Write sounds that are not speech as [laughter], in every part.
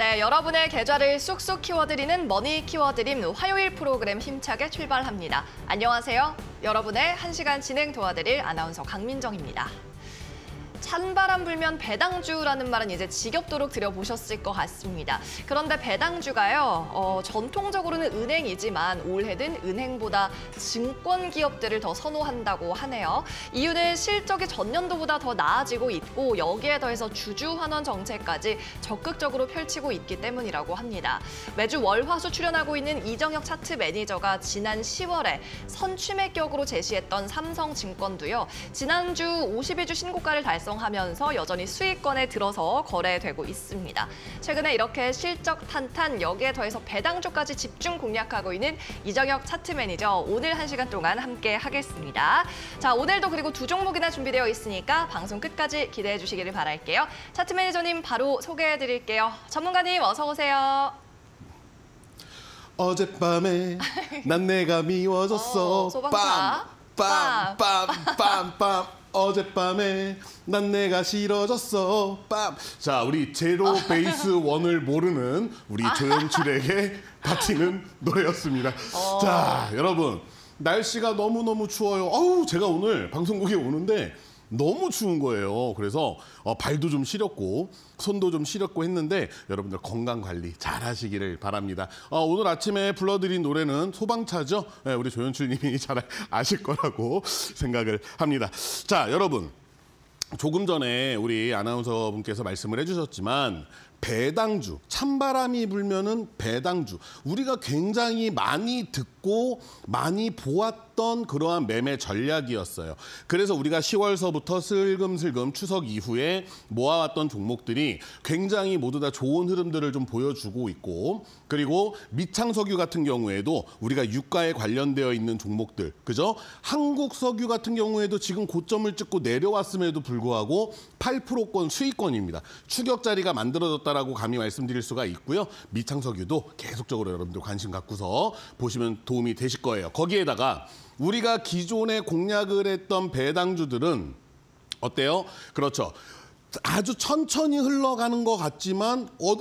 네, 여러분의 계좌를 쏙쏙 키워드리는 머니 키워드림 화요일 프로그램 힘차게 출발합니다. 안녕하세요. 여러분의 1시간 진행 도와드릴 아나운서 강민정입니다. 찬바람 불면 배당주라는 말은 이제 지겹도록 들여보셨을 것 같습니다. 그런데 배당주가요, 어, 전통적으로는 은행이지만 올해는 은행보다 증권 기업들을 더 선호한다고 하네요. 이유는 실적이 전년도보다 더 나아지고 있고 여기에 더해서 주주 환원 정책까지 적극적으로 펼치고 있기 때문이라고 합니다. 매주 월화수 출연하고 있는 이정혁 차트 매니저가 지난 10월에 선취매격으로 제시했던 삼성증권도요. 지난주 52주 신고가를 달성 형성하면서 여전히 수익권에 들어서 거래되고 있습니다. 최근에 이렇게 실적 탄탄 여기에 더해서 배당주까지 집중 공략하고 있는 이정혁 차트 매니저 오늘 한시간 동안 함께 하겠습니다. 자 오늘도 그리고 두 종목이나 준비되어 있으니까 방송 끝까지 기대해 주시기를 바랄게요. 차트 매니저님 바로 소개해 드릴게요. 전문가님 어서 오세요. 어젯밤에 [laughs] 난 내가 미워졌어. 어, 소방차. 빰, 빰, 빰, 빰, 빰. 어젯밤에 난 내가 싫어졌어 빰자 우리 제로 베이스 [laughs] 원을 모르는 우리 아. 조영출에게 [laughs] 바치는 노래였습니다 어. 자 여러분 날씨가 너무너무 추워요 어우 제가 오늘 방송국에 오는데 너무 추운 거예요. 그래서 어, 발도 좀 시렵고 손도 좀 시렵고 했는데 여러분들 건강 관리 잘 하시기를 바랍니다. 어, 오늘 아침에 불러드린 노래는 소방차죠. 네, 우리 조현출님이잘 [laughs] 아실 거라고 생각을 합니다. 자, 여러분. 조금 전에 우리 아나운서 분께서 말씀을 해주셨지만 배당주, 찬바람이 불면은 배당주. 우리가 굉장히 많이 듣고 많이 보았던 썼던 그러한 매매 전략이었어요. 그래서 우리가 10월서부터 슬금슬금 추석 이후에 모아왔던 종목들이 굉장히 모두 다 좋은 흐름들을 좀 보여주고 있고 그리고 밑창석유 같은 경우에도 우리가 유가에 관련되어 있는 종목들 그죠? 한국석유 같은 경우에도 지금 고점을 찍고 내려왔음에도 불구하고 8%권 수익권입니다. 추격 자리가 만들어졌다라고 감히 말씀드릴 수가 있고요. 밑창석유도 계속적으로 여러분들 관심 갖고서 보시면 도움이 되실 거예요. 거기에다가 우리가 기존에 공략을 했던 배당주들은 어때요? 그렇죠. 아주 천천히 흘러가는 것 같지만 어,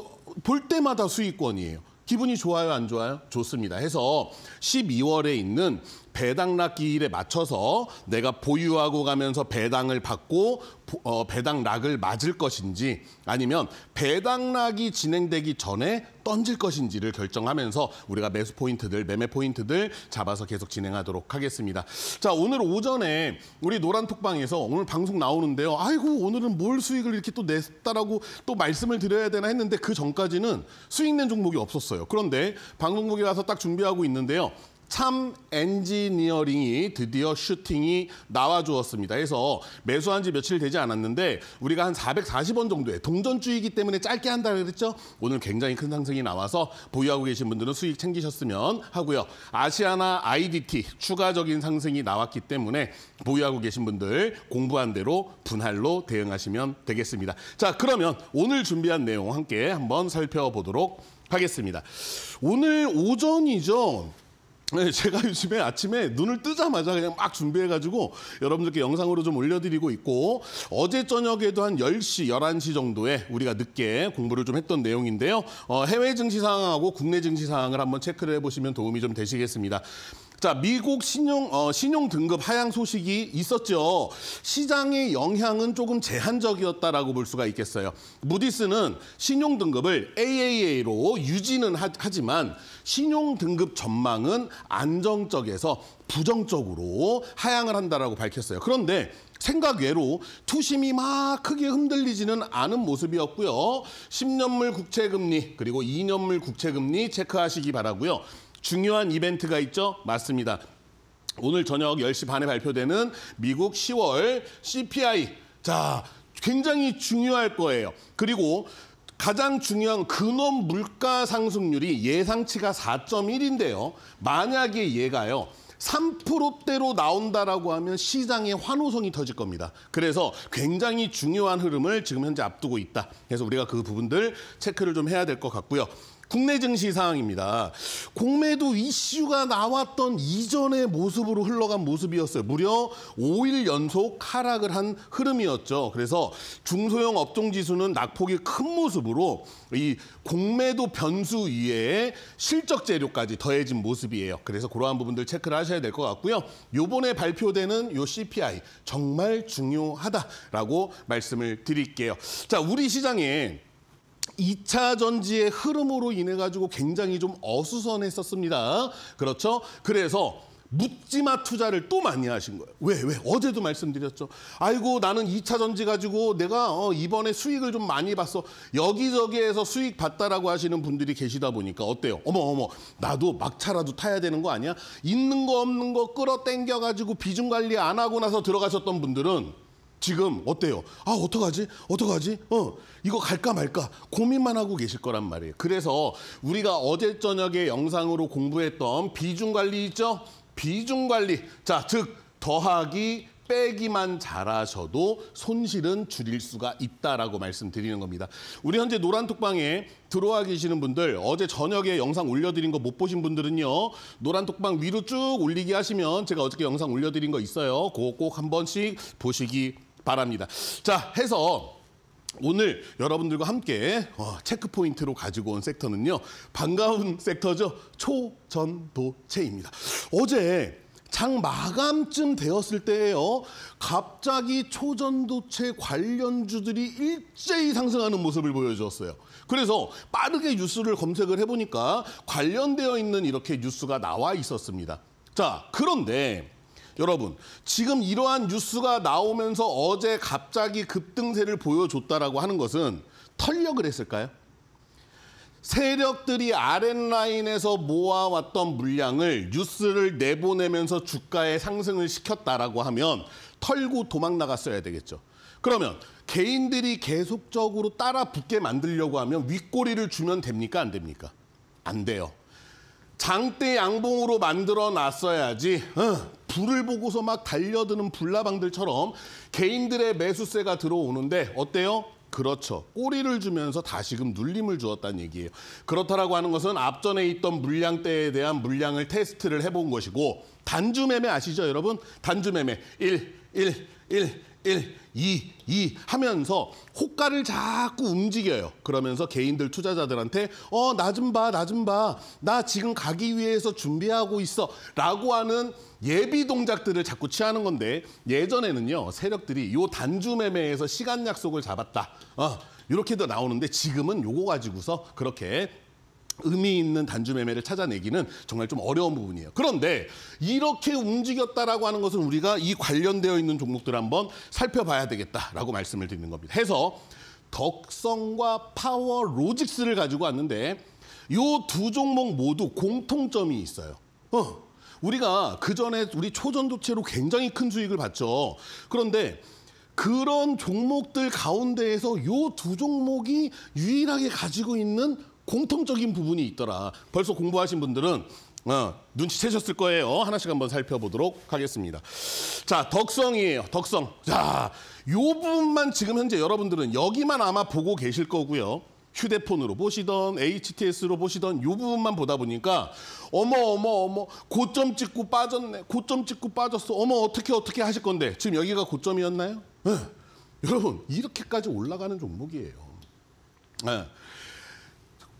볼 때마다 수익권이에요. 기분이 좋아요, 안 좋아요? 좋습니다. 해서 12월에 있는 배당락기일에 맞춰서 내가 보유하고 가면서 배당을 받고 어, 배당락을 맞을 것인지 아니면 배당락이 진행되기 전에 던질 것인지를 결정하면서 우리가 매수 포인트들, 매매 포인트들 잡아서 계속 진행하도록 하겠습니다. 자, 오늘 오전에 우리 노란톡방에서 오늘 방송 나오는데요. 아이고, 오늘은 뭘 수익을 이렇게 또 냈다라고 또 말씀을 드려야 되나 했는데 그 전까지는 수익 낸 종목이 없었어요. 그런데 방송국에 와서 딱 준비하고 있는데요. 참 엔지니어링이 드디어 슈팅이 나와주었습니다. 그래서 매수한 지 며칠 되지 않았는데 우리가 한 440원 정도에 동전주이기 때문에 짧게 한다 그랬죠? 오늘 굉장히 큰 상승이 나와서 보유하고 계신 분들은 수익 챙기셨으면 하고요. 아시아나 IDT 추가적인 상승이 나왔기 때문에 보유하고 계신 분들 공부한 대로 분할로 대응하시면 되겠습니다. 자, 그러면 오늘 준비한 내용 함께 한번 살펴보도록 하겠습니다. 오늘 오전이죠. 네, 제가 요즘에 아침에 눈을 뜨자마자 그냥 막 준비해가지고 여러분들께 영상으로 좀 올려드리고 있고 어제 저녁에도 한 10시, 11시 정도에 우리가 늦게 공부를 좀 했던 내용인데요. 어, 해외 증시 상황하고 국내 증시 상황을 한번 체크를 해보시면 도움이 좀 되시겠습니다. 자, 미국 신용 어, 신용 등급 하향 소식이 있었죠. 시장의 영향은 조금 제한적이었다라고 볼 수가 있겠어요. 무디스는 신용 등급을 AAA로 유지는 하, 하지만 신용 등급 전망은 안정적에서 부정적으로 하향을 한다라고 밝혔어요. 그런데 생각 외로 투심이 막 크게 흔들리지는 않은 모습이었고요. 10년물 국채금리 그리고 2년물 국채금리 체크하시기 바라고요. 중요한 이벤트가 있죠? 맞습니다. 오늘 저녁 10시 반에 발표되는 미국 10월 CPI. 자, 굉장히 중요할 거예요. 그리고 가장 중요한 근원 물가 상승률이 예상치가 4.1인데요. 만약에 얘가요. 3%대로 나온다라고 하면 시장의 환호성이 터질 겁니다. 그래서 굉장히 중요한 흐름을 지금 현재 앞두고 있다. 그래서 우리가 그 부분들 체크를 좀 해야 될 것 같고요. 국내 증시 상황입니다. 공매도 이슈가 나왔던 이전의 모습으로 흘러간 모습이었어요. 무려 5일 연속 하락을 한 흐름이었죠. 그래서 중소형 업종 지수는 낙폭이 큰 모습으로 이 공매도 변수 이외에 실적 재료까지 더해진 모습이에요. 그래서 그러한 부분들 체크를 하셔야 될 것 같고요. 요번에 발표되는 요 CPI 정말 중요하다라고 말씀을 드릴게요. 자, 우리 시장에 2차 전지의 흐름으로 인해 가지고 굉장히 좀 어수선했었습니다. 그렇죠? 그래서 묻지마 투자를 또 많이 하신 거예요. 왜? 왜? 어제도 말씀드렸죠. 아이고 나는 2차 전지 가지고 내가 어, 이번에 수익을 좀 많이 봤어. 여기저기에서 수익 봤다라고 하시는 분들이 계시다 보니까 어때요? 어머 어머 나도 막차라도 타야 되는 거 아니야? 있는 거 없는 거 끌어당겨 가지고 비중 관리 안 하고 나서 들어가셨던 분들은 지금 어때요? 아, 어떡하지? 어떡하지? 어, 이거 갈까 말까 고민만 하고 계실 거란 말이에요. 그래서 우리가 어제 저녁에 영상으로 공부했던 비중 관리 있죠? 비중 관리. 자, 즉 더하기 빼기만 잘하셔도 손실은 줄일 수가 있다라고 말씀드리는 겁니다. 우리 현재 노란톡방에 들어와 계시는 분들 어제 저녁에 영상 올려드린 거 못 보신 분들은요. 노란톡방 위로 쭉 올리기 하시면 제가 어저께 영상 올려드린 거 있어요. 그거 꼭 한 번씩 보시기 바랍니다. 자, 해서 오늘 여러분들과 함께 어, 체크포인트로 가지고 온 섹터는요. 반가운 섹터죠. 초전도체입니다. 어제 장 마감쯤 되었을 때에요. 갑자기 초전도체 관련주들이 일제히 상승하는 모습을 보여주었어요. 그래서 빠르게 뉴스를 검색을 해보니까 관련되어 있는 이렇게 뉴스가 나와 있었습니다. 자, 그런데 여러분 지금 이러한 뉴스가 나오면서 어제 갑자기 급등세를 보여줬다라고 하는 것은 털력을 했을까요? 세력들이 아랫라인에서 모아왔던 물량을 뉴스를 내보내면서 주가에 상승을 시켰다라고 하면 털고 도망 나갔어야 되겠죠. 그러면 개인들이 계속적으로 따라 붙게 만들려고 하면 윗꼬리를 주면 됩니까? 안 됩니까? 안 돼요. 장대 양봉으로 만들어 놨어야지 어, 불을 보고서 막 달려드는 불나방들처럼 개인들의 매수세가 들어오는데 어때요? 그렇죠. 꼬리를 주면서 다시금 눌림을 주었다는 얘기예요. 그렇다라고 하는 것은 앞전에 있던 물량대에 대한 물량을 테스트를 해본 것이고 단주 매매 아시죠, 여러분? 단주 매매 1, 1, 1, 1. 이, 이 하면서 호가를 자꾸 움직여요. 그러면서 개인들 투자자들한테 어, 나 좀 봐, 나 좀 봐. 나 지금 가기 위해서 준비하고 있어. 라고 하는 예비 동작들을 자꾸 취하는 건데 예전에는요. 세력들이 요 단주 매매에서 시간 약속을 잡았다. 어, 이렇게도 나오는데 지금은 요거 가지고서 그렇게 의미 있는 단주 매매를 찾아내기는 정말 좀 어려운 부분이에요. 그런데 이렇게 움직였다라고 하는 것은 우리가 이 관련되어 있는 종목들 한번 살펴봐야 되겠다라고 말씀을 드리는 겁니다. 해서 덕성과 파워 로직스를 가지고 왔는데 요두 종목 모두 공통점이 있어요. 어, 우리가 그 전에 우리 초전도체로 굉장히 큰 수익을 봤죠. 그런데 그런 종목들 가운데에서 요두 종목이 유일하게 가지고 있는 공통적인 부분이 있더라. 벌써 공부하신 분들은 어, 눈치채셨을 거예요. 하나씩 한번 살펴보도록 하겠습니다. 자, 덕성이에요. 덕성. 자, 요 부분만 지금 현재 여러분들은 여기만 아마 보고 계실 거고요. 휴대폰으로 보시던 HTS로 보시던 요 부분만 보다 보니까 어머 어머 어머 고점 찍고 빠졌네. 고점 찍고 빠졌어. 어머 어떻게 어떻게 하실 건데. 지금 여기가 고점이었나요? 네. 여러분 이렇게까지 올라가는 종목이에요. 네.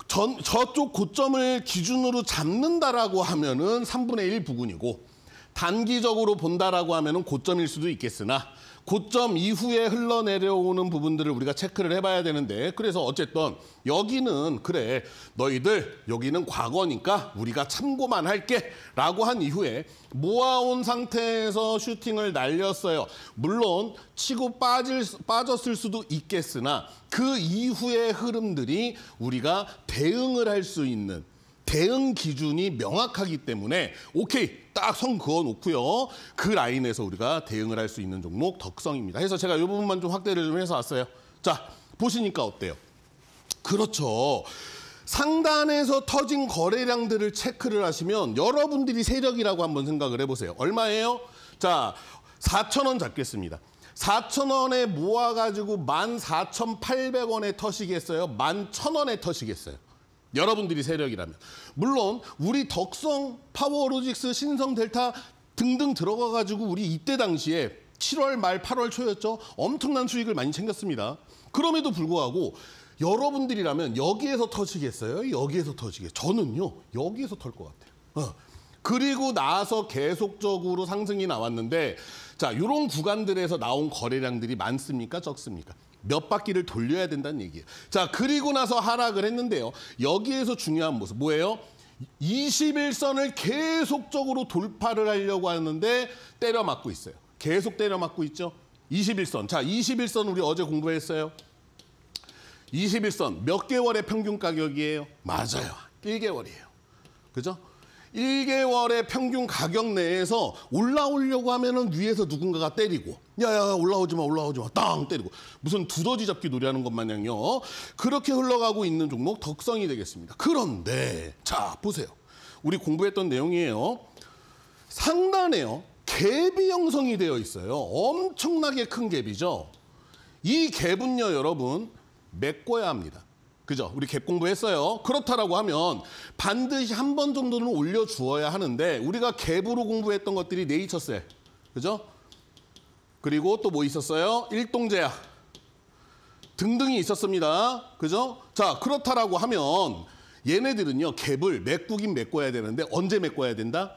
전, 저쪽 고점을 기준으로 잡는다라고 하면은 3분의 1 부근이고 단기적으로 본다라고 하면은 고점일 수도 있겠으나 고점 이후에 흘러내려오는 부분들을 우리가 체크를 해봐야 되는데 그래서 어쨌든 여기는 그래 너희들 여기는 과거니까 우리가 참고만 할게 라고 한 이후에 모아온 상태에서 슈팅을 날렸어요. 물론 치고 빠질, 빠졌을 수도 있겠으나 그 이후의 흐름들이 우리가 대응을 할 수 있는 대응 기준이 명확하기 때문에 오케이 딱 선 그어 놓고요. 그 라인에서 우리가 대응을 할 수 있는 종목 덕성입니다. 해서 제가 이 부분만 좀 확대를 좀 해서 왔어요. 자 보시니까 어때요? 그렇죠. 상단에서 터진 거래량들을 체크를 하시면 여러분들이 세력이라고 한번 생각을 해보세요. 얼마예요? 자, 4천원 잡겠습니다. 4천원에 모아가지고 14,800원에 터시겠어요? 11,000원에 터시겠어요? 여러분들이 세력이라면. 물론 우리 덕성, 파워로직스, 신성, 델타 등등 들어가 가지고 우리 이때 당시에 7월 말 8월 초였죠. 엄청난 수익을 많이 챙겼습니다. 그럼에도 불구하고 여러분들이라면 여기에서 터지겠어요? 여기에서 터지게 저는요. 여기에서 털 것 같아요. 어. 그리고 나서 계속적으로 상승이 나왔는데 자, 요런 구간들에서 나온 거래량들이 많습니까? 적습니까? 몇 바퀴를 돌려야 된다는 얘기예요. 자, 그리고 나서 하락을 했는데요. 여기에서 중요한 모습, 뭐예요? 21선을 계속적으로 돌파를 하려고 하는데 때려맞고 있어요. 계속 때려맞고 있죠. 21선. 자, 21선 우리 어제 공부했어요. 21선 몇 개월의 평균 가격이에요? 맞아요. 1개월이에요. 그죠? 1개월의 평균 가격 내에서 올라오려고 하면은 위에서 누군가가 때리고 야야 올라오지 마 올라오지 마땅 때리고 무슨 두더지 잡기 놀이하는 것 마냥요. 그렇게 흘러가고 있는 종목 덕성이 되겠습니다. 그런데 자 보세요. 우리 공부했던 내용이에요. 상단에요. 갭이 형성이 되어 있어요. 엄청나게 큰 갭이죠. 이 갭은요 여러분 메꿔야 합니다. 그죠? 우리 갭 공부했어요. 그렇다라고 하면 반드시 한 번 정도는 올려주어야 하는데 우리가 갭으로 공부했던 것들이 네이처셀. 그죠? 그리고 또 뭐 있었어요? 일동제약 등등이 있었습니다. 그죠? 자, 그렇다라고 하면 얘네들은요. 갭을 메꾸긴 메꿔야 되는데 언제 메꿔야 된다?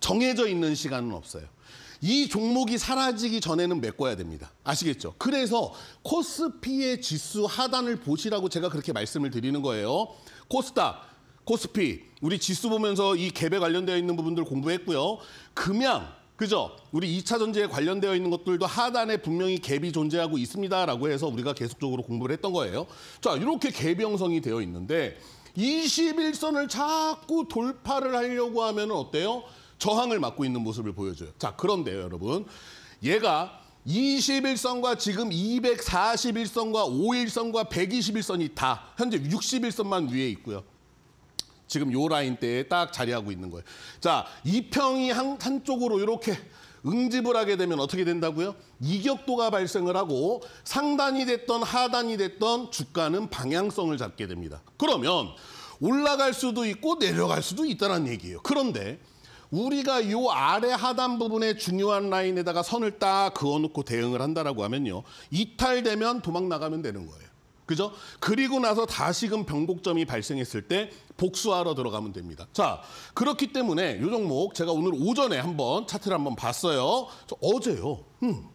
정해져 있는 시간은 없어요. 이 종목이 사라지기 전에는 메꿔야 됩니다. 아시겠죠? 그래서 코스피의 지수 하단을 보시라고 제가 그렇게 말씀을 드리는 거예요. 코스닥, 코스피, 우리 지수 보면서 이 갭에 관련되어 있는 부분들 공부했고요. 금양, 그죠? 우리 2차 전지에 관련되어 있는 것들도 하단에 분명히 갭이 존재하고 있습니다라고 해서 우리가 계속적으로 공부를 했던 거예요. 자, 이렇게 갭 형성이 되어 있는데 21선을 자꾸 돌파를 하려고 하면 어때요? 저항을 막고 있는 모습을 보여줘요. 자, 그런데요, 여러분. 얘가 21선과 지금 241선과 5일선과 121선이 다 현재 61선만 위에 있고요. 지금 요 라인 때 딱 자리하고 있는 거예요. 자, 이 평이 한, 한쪽으로 이렇게 응집을 하게 되면 어떻게 된다고요? 이격도가 발생을 하고 상단이 됐던 하단이 됐던 주가는 방향성을 잡게 됩니다. 그러면 올라갈 수도 있고 내려갈 수도 있다는 얘기예요. 그런데 우리가 이 아래 하단 부분에 중요한 라인에다가 선을 딱 그어놓고 대응을 한다라고 하면요. 이탈되면 도망 나가면 되는 거예요. 그죠? 그리고 나서 다시금 변곡점이 발생했을 때 복수하러 들어가면 됩니다. 자, 그렇기 때문에 요 종목 제가 오늘 오전에 한번 차트를 한번 봤어요. 어제요. 음.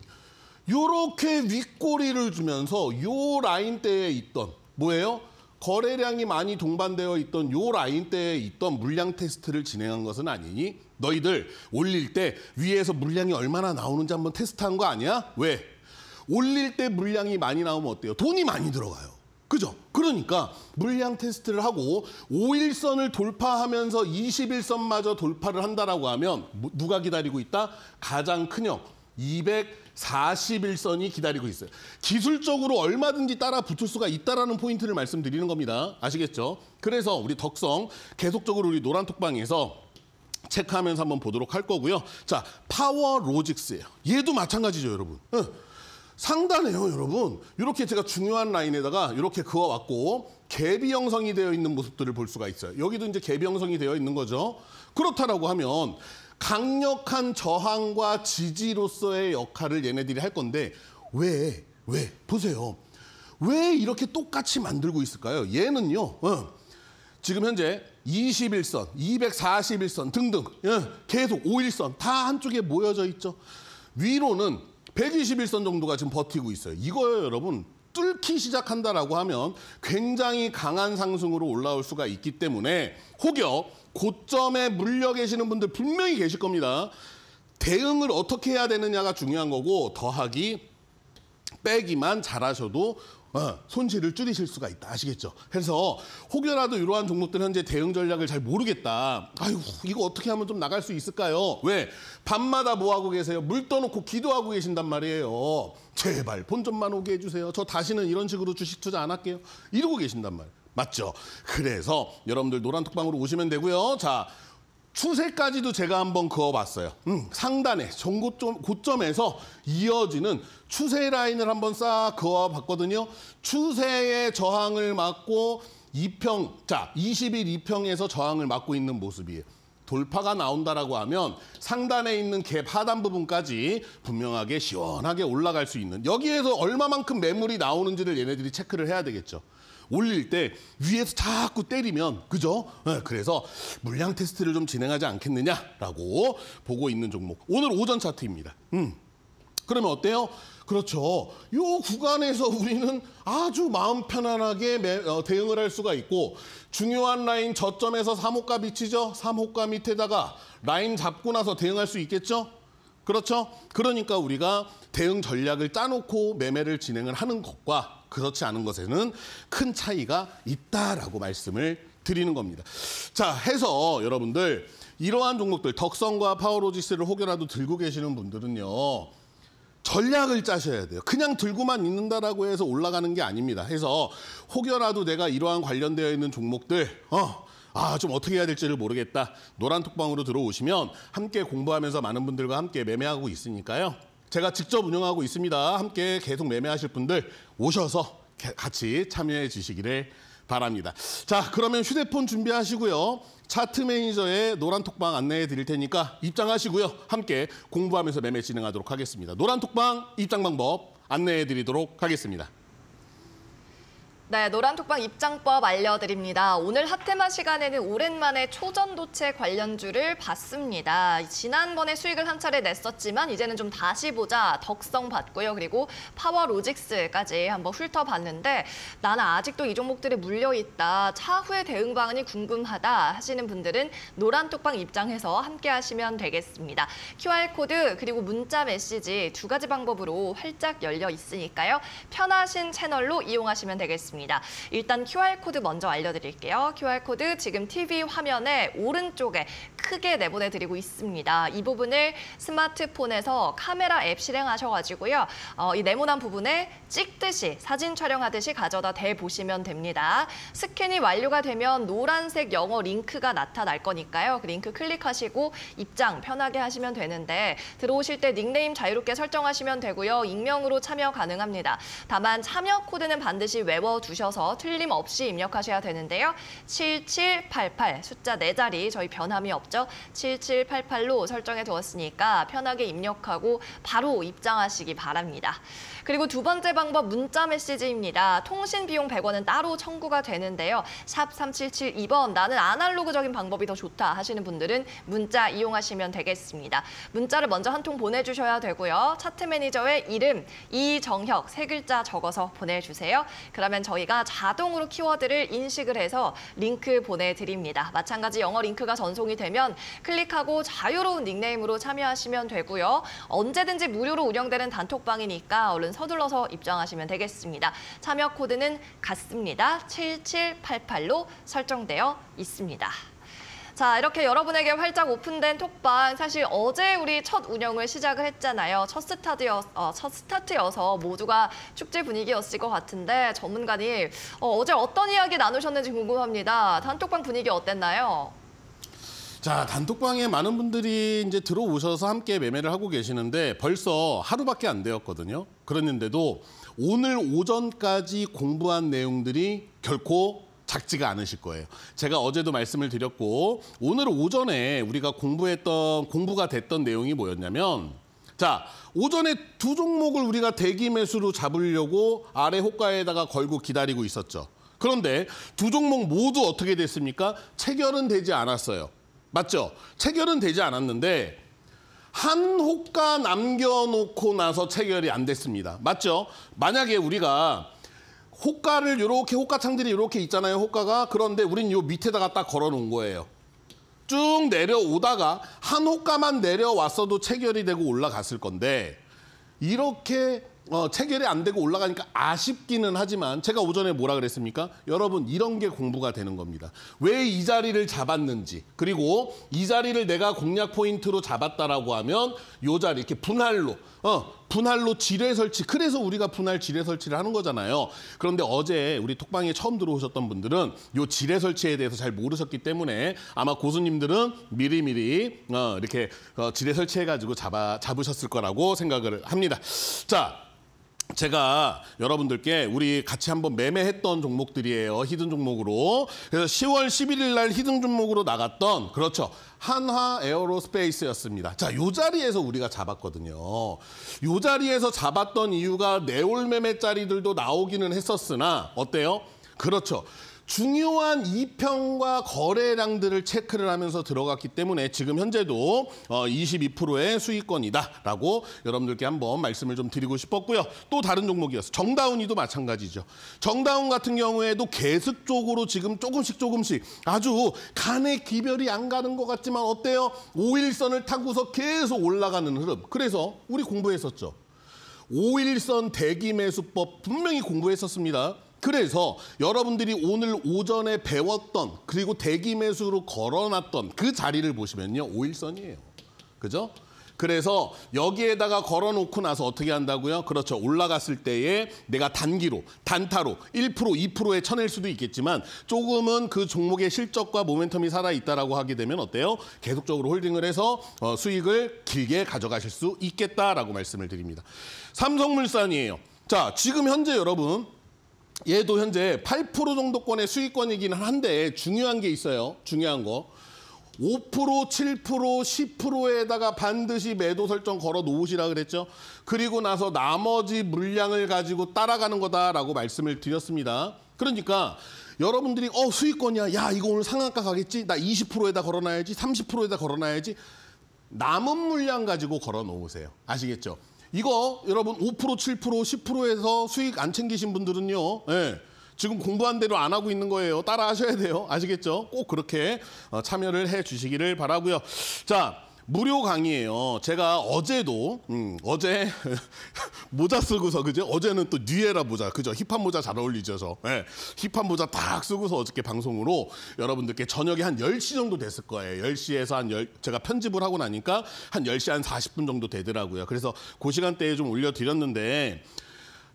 요렇게 윗꼬리를 주면서 요 라인대에 있던 뭐예요? 거래량이 많이 동반되어 있던 요 라인대에 있던 물량 테스트를 진행한 것은 아니니 너희들 올릴 때 위에서 물량이 얼마나 나오는지 한번 테스트한 거 아니야? 왜? 올릴 때 물량이 많이 나오면 어때요? 돈이 많이 들어가요. 그죠? 그러니까 물량 테스트를 하고 5일선을 돌파하면서 2 1선마저 돌파를 한다라고 하면 뭐 누가 기다리고 있다? 가장 큰형 241선이 기다리고 있어요. 기술적으로 얼마든지 따라 붙을 수가 있다라는 포인트를 말씀드리는 겁니다. 아시겠죠? 그래서 우리 덕성 계속적으로 우리 노란톡방에서 체크하면서 한번 보도록 할 거고요. 자, 파워 로직스예요. 얘도 마찬가지죠, 여러분. 응. 상단에요, 여러분. 이렇게 제가 중요한 라인에다가 이렇게 그어왔고 갭이 형성이 되어 있는 모습들을 볼 수가 있어요. 여기도 이제 갭이 형성이 되어 있는 거죠. 그렇다라고 하면 강력한 저항과 지지로서의 역할을 얘네들이 할 건데 왜, 왜, 보세요. 왜 이렇게 똑같이 만들고 있을까요? 얘는요. 어, 지금 현재 21선, 241선 등등 예, 계속 5일선 다 한쪽에 모여져 있죠. 위로는 121선 정도가 지금 버티고 있어요. 이거요, 여러분. 뚫기 시작한다라고 하면 굉장히 강한 상승으로 올라올 수가 있기 때문에 혹여 고점에 물려 계시는 분들 분명히 계실 겁니다. 대응을 어떻게 해야 되느냐가 중요한 거고 더하기 빼기만 잘하셔도 어, 손실을 줄이실 수가 있다 아시겠죠? 그래서 혹여라도 이러한 종목들 현재 대응 전략을 잘 모르겠다. 아유 이거 어떻게 하면 좀 나갈 수 있을까요? 왜 밤마다 뭐 하고 계세요? 물 떠놓고 기도하고 계신단 말이에요. 제발 본전만 오게 해주세요. 저 다시는 이런 식으로 주식 투자 안 할게요. 이러고 계신단 말이에요. 맞죠? 그래서 여러분들 노란톡방으로 오시면 되고요. 자, 추세까지도 제가 한번 그어봤어요. 음, 상단에 전고점 고점에서 이어지는 추세 라인을 한번 싹 그어 봤거든요. 추세의 저항을 막고 2평, 자, 20일 2평에서 저항을 막고 있는 모습이에요. 돌파가 나온다라고 하면 상단에 있는 갭 하단 부분까지 분명하게 시원하게 올라갈 수 있는 여기에서 얼마만큼 매물이 나오는지를 얘네들이 체크를 해야 되겠죠. 올릴 때 위에서 자꾸 때리면 그죠? 네, 그래서 물량 테스트를 좀 진행하지 않겠느냐라고 보고 있는 종목. 오늘 오전 차트입니다. 음. 그러면 어때요? 그렇죠. 이 구간에서 우리는 아주 마음 편안하게 어, 대응을 할 수가 있고 중요한 라인 저점에서 3호가 비치죠. 3호가 밑에다가 라인 잡고 나서 대응할 수 있겠죠. 그렇죠. 그러니까 우리가 대응 전략을 짜놓고 매매를 진행을 하는 것과 그렇지 않은 것에는 큰 차이가 있다라고 말씀을 드리는 겁니다. 자, 해서 여러분들 이러한 종목들 덕성과 파워로지스를 혹여라도 들고 계시는 분들은요. 전략을 짜셔야 돼요. 그냥 들고만 있는다라고 해서 올라가는 게 아닙니다. 해서 혹여라도 내가 이러한 관련되어 있는 종목들 어, 아, 좀 어떻게 해야 될지를 모르겠다. 노란 톡방으로 들어오시면 함께 공부하면서 많은 분들과 함께 매매하고 있으니까요. 제가 직접 운영하고 있습니다. 함께 계속 매매하실 분들 오셔서 같이 참여해 주시기를 바랍니다. 자, 그러면 휴대폰 준비하시고요. 차트 매니저의 노란 톡방 안내해 드릴 테니까 입장하시고요. 함께 공부하면서 매매 진행하도록 하겠습니다. 노란 톡방 입장 방법 안내해 드리도록 하겠습니다. 네, 노란톡방 입장법 알려드립니다. 오늘 핫테마 시간에는 오랜만에 초전도체 관련주를 봤습니다. 지난번에 수익을 한 차례 냈었지만 이제는 좀 다시 보자 덕성 봤고요. 그리고 파워로직스까지 한번 훑어봤는데 나는 아직도 이 종목들이 물려있다. 차후의 대응 방안이 궁금하다 하시는 분들은 노란톡방 입장해서 함께 하시면 되겠습니다. QR코드 그리고 문자 메시지 두 가지 방법으로 활짝 열려 있으니까요. 편하신 채널로 이용하시면 되겠습니다. 있습니다. 일단 QR코드 먼저 알려드릴게요. QR코드 지금 TV 화면에 오른쪽에 크게 내보내드리고 있습니다. 이 부분을 스마트폰에서 카메라 앱 실행하셔가지고요. 어, 이 네모난 부분에 찍듯이 사진 촬영하듯이 가져다 대보시면 됩니다. 스캔이 완료가 되면 노란색 영어 링크가 나타날 거니까요. 그 링크 클릭하시고 입장 편하게 하시면 되는데 들어오실 때 닉네임 자유롭게 설정하시면 되고요. 익명으로 참여 가능합니다. 다만 참여 코드는 반드시 외워두셔서 틀림없이 입력하셔야 되는데요. 7788 숫자 4자리 저희 변함이 없죠. 있죠. 7788로 설정해 두었으니까 편하게 입력하고 바로 입장하시기 바랍니다. 그리고 두 번째 방법 문자 메시지입니다. 통신 비용 100원은 따로 청구가 되는데요. 샵 3772번 나는 아날로그적인 방법이 더 좋다 하시는 분들은 문자 이용하시면 되겠습니다. 문자를 먼저 한 통 보내주셔야 되고요. 차트 매니저의 이름, 이정혁 세 글자 적어서 보내주세요. 그러면 저희가 자동으로 키워드를 인식을 해서 링크 보내드립니다. 마찬가지 영어 링크가 전송이 되면 있으면 클릭하고 자유로운 닉네임으로 참여하시면 되고요. 언제든지 무료로 운영되는 단톡방이니까 얼른 서둘러서 입장하시면 되겠습니다. 참여 코드는 같습니다. 7788로 설정되어 있습니다. 자 이렇게 여러분에게 활짝 오픈된 톡방 사실 어제 우리 첫 운영을 시작을 했잖아요 첫 스타트여 어, 첫 스타트여서 모두가 축제 분위기였을 것 같은데 전문가님 어, 어제 어떤 이야기 나누셨는지 궁금합니다 단톡방 분위기 어땠나요? 자, 단톡방에 많은 분들이 이제 들어오셔서 함께 매매를 하고 계시는데 벌써 하루밖에 안 되었거든요. 그랬는데도 오늘 오전까지 공부한 내용들이 결코 작지가 않으실 거예요. 제가 어제도 말씀을 드렸고 오늘 오전에 우리가 공부했던 공부가 됐던 내용이 뭐였냐면 자, 오전에 두 종목을 우리가 대기 매수로 잡으려고 아래 호가에다가 걸고 기다리고 있었죠. 그런데 두 종목 모두 어떻게 됐습니까? 체결은 되지 않았어요. 맞죠? 체결은 되지 않았는데 한 호가 남겨놓고 나서 체결이 안 됐습니다. 맞죠? 만약에 우리가 호가를 이렇게 호가 창들이 이렇게 있잖아요. 호가가 그런데 우린 요 밑에다가 딱 걸어놓은 거예요. 쭉 내려오다가 한 호가만 내려왔어도 체결이 되고 올라갔을 건데 이렇게 어, 체결이 안 되고 올라가니까 아쉽기는 하지만 제가 오전에 뭐라 그랬습니까? 여러분 이런 게 공부가 되는 겁니다. 왜 이 자리를 잡았는지 그리고 이 자리를 내가 공략 포인트로 잡았다라고 하면 요 자리 이렇게 분할로 어 분할로 지뢰 설치 그래서 우리가 분할 지뢰 설치를 하는 거잖아요. 그런데 어제 우리 톡방에 처음 들어오셨던 분들은 요 지뢰 설치에 대해서 잘 모르셨기 때문에 아마 고수님들은 미리미리 어, 이렇게 어, 지뢰 설치해가지고 잡아 잡으셨을 거라고 생각을 합니다. 자. 제가 여러분들께 우리 같이 한번 매매했던 종목들이에요. 히든 종목으로. 그래서 10월 11일 날 히든 종목으로 나갔던 그렇죠. 한화 에어로스페이스였습니다. 자, 요 자리에서 우리가 잡았거든요. 요 자리에서 잡았던 이유가 네올 매매 짜리들도 나오기는 했었으나 어때요? 그렇죠. 중요한 이평과 거래량들을 체크를 하면서 들어갔기 때문에 지금 현재도 어 22%의 수익권이다라고 여러분들께 한번 말씀을 좀 드리고 싶었고요. 또 다른 종목이어서 정다운이도 마찬가지죠. 정다운 같은 경우에도 계속적으로 지금 조금씩 조금씩 아주 간의 기별이 안 가는 것 같지만 어때요? 5일선을 타고서 계속 올라가는 흐름. 그래서 우리 공부했었죠. 5일선 대기 매수법 분명히 공부했었습니다. 그래서 여러분들이 오늘 오전에 배웠던 그리고 대기 매수로 걸어놨던 그 자리를 보시면요. 5일선이에요 그죠? 그래서 여기에다가 걸어놓고 나서 어떻게 한다고요? 그렇죠. 올라갔을 때에 내가 단기로, 단타로 1%, 2%에 쳐낼 수도 있겠지만 조금은 그 종목의 실적과 모멘텀이 살아있다라고 하게 되면 어때요? 계속적으로 홀딩을 해서 어, 수익을 길게 가져가실 수 있겠다라고 말씀을 드립니다. 삼성물산이에요. 자, 지금 현재 여러분 얘도 현재 8% 정도권의 수익권이기는 한데 중요한 게 있어요. 중요한 거. 5%, 7%, 10%에다가 반드시 매도 설정 걸어 놓으시라 그랬죠. 그리고 나서 나머지 물량을 가지고 따라가는 거다라고 말씀을 드렸습니다. 그러니까 여러분들이 어 수익권이야. 야 이거 오늘 상한가 가겠지. 나 20%에다 걸어놔야지. 30%에다 걸어놔야지. 남은 물량 가지고 걸어 놓으세요. 아시겠죠? 이거 여러분 5% 7% 10%에서 수익 안 챙기신 분들은요. 예. 지금 공부한 대로 안 하고 있는 거예요. 따라 하셔야 돼요. 아시겠죠? 꼭 그렇게 어, 참여를 해 주시기를 바라고요. 자, 무료 강의예요. 제가 어제도 음, 어제 [laughs] 모자 쓰고서 그죠? 어제는 또 뉴에라 모자 그죠? 힙합 모자 잘 어울리죠. 저. 예. 네, 힙합 모자 딱 쓰고서 어저께 방송으로 여러분들께 저녁에 한 10시 정도 됐을 거예요. 10시에서 한 10, 제가 편집을 하고 나니까 한 10시 한 40분 정도 되더라고요. 그래서 그 시간대에 좀 올려 드렸는데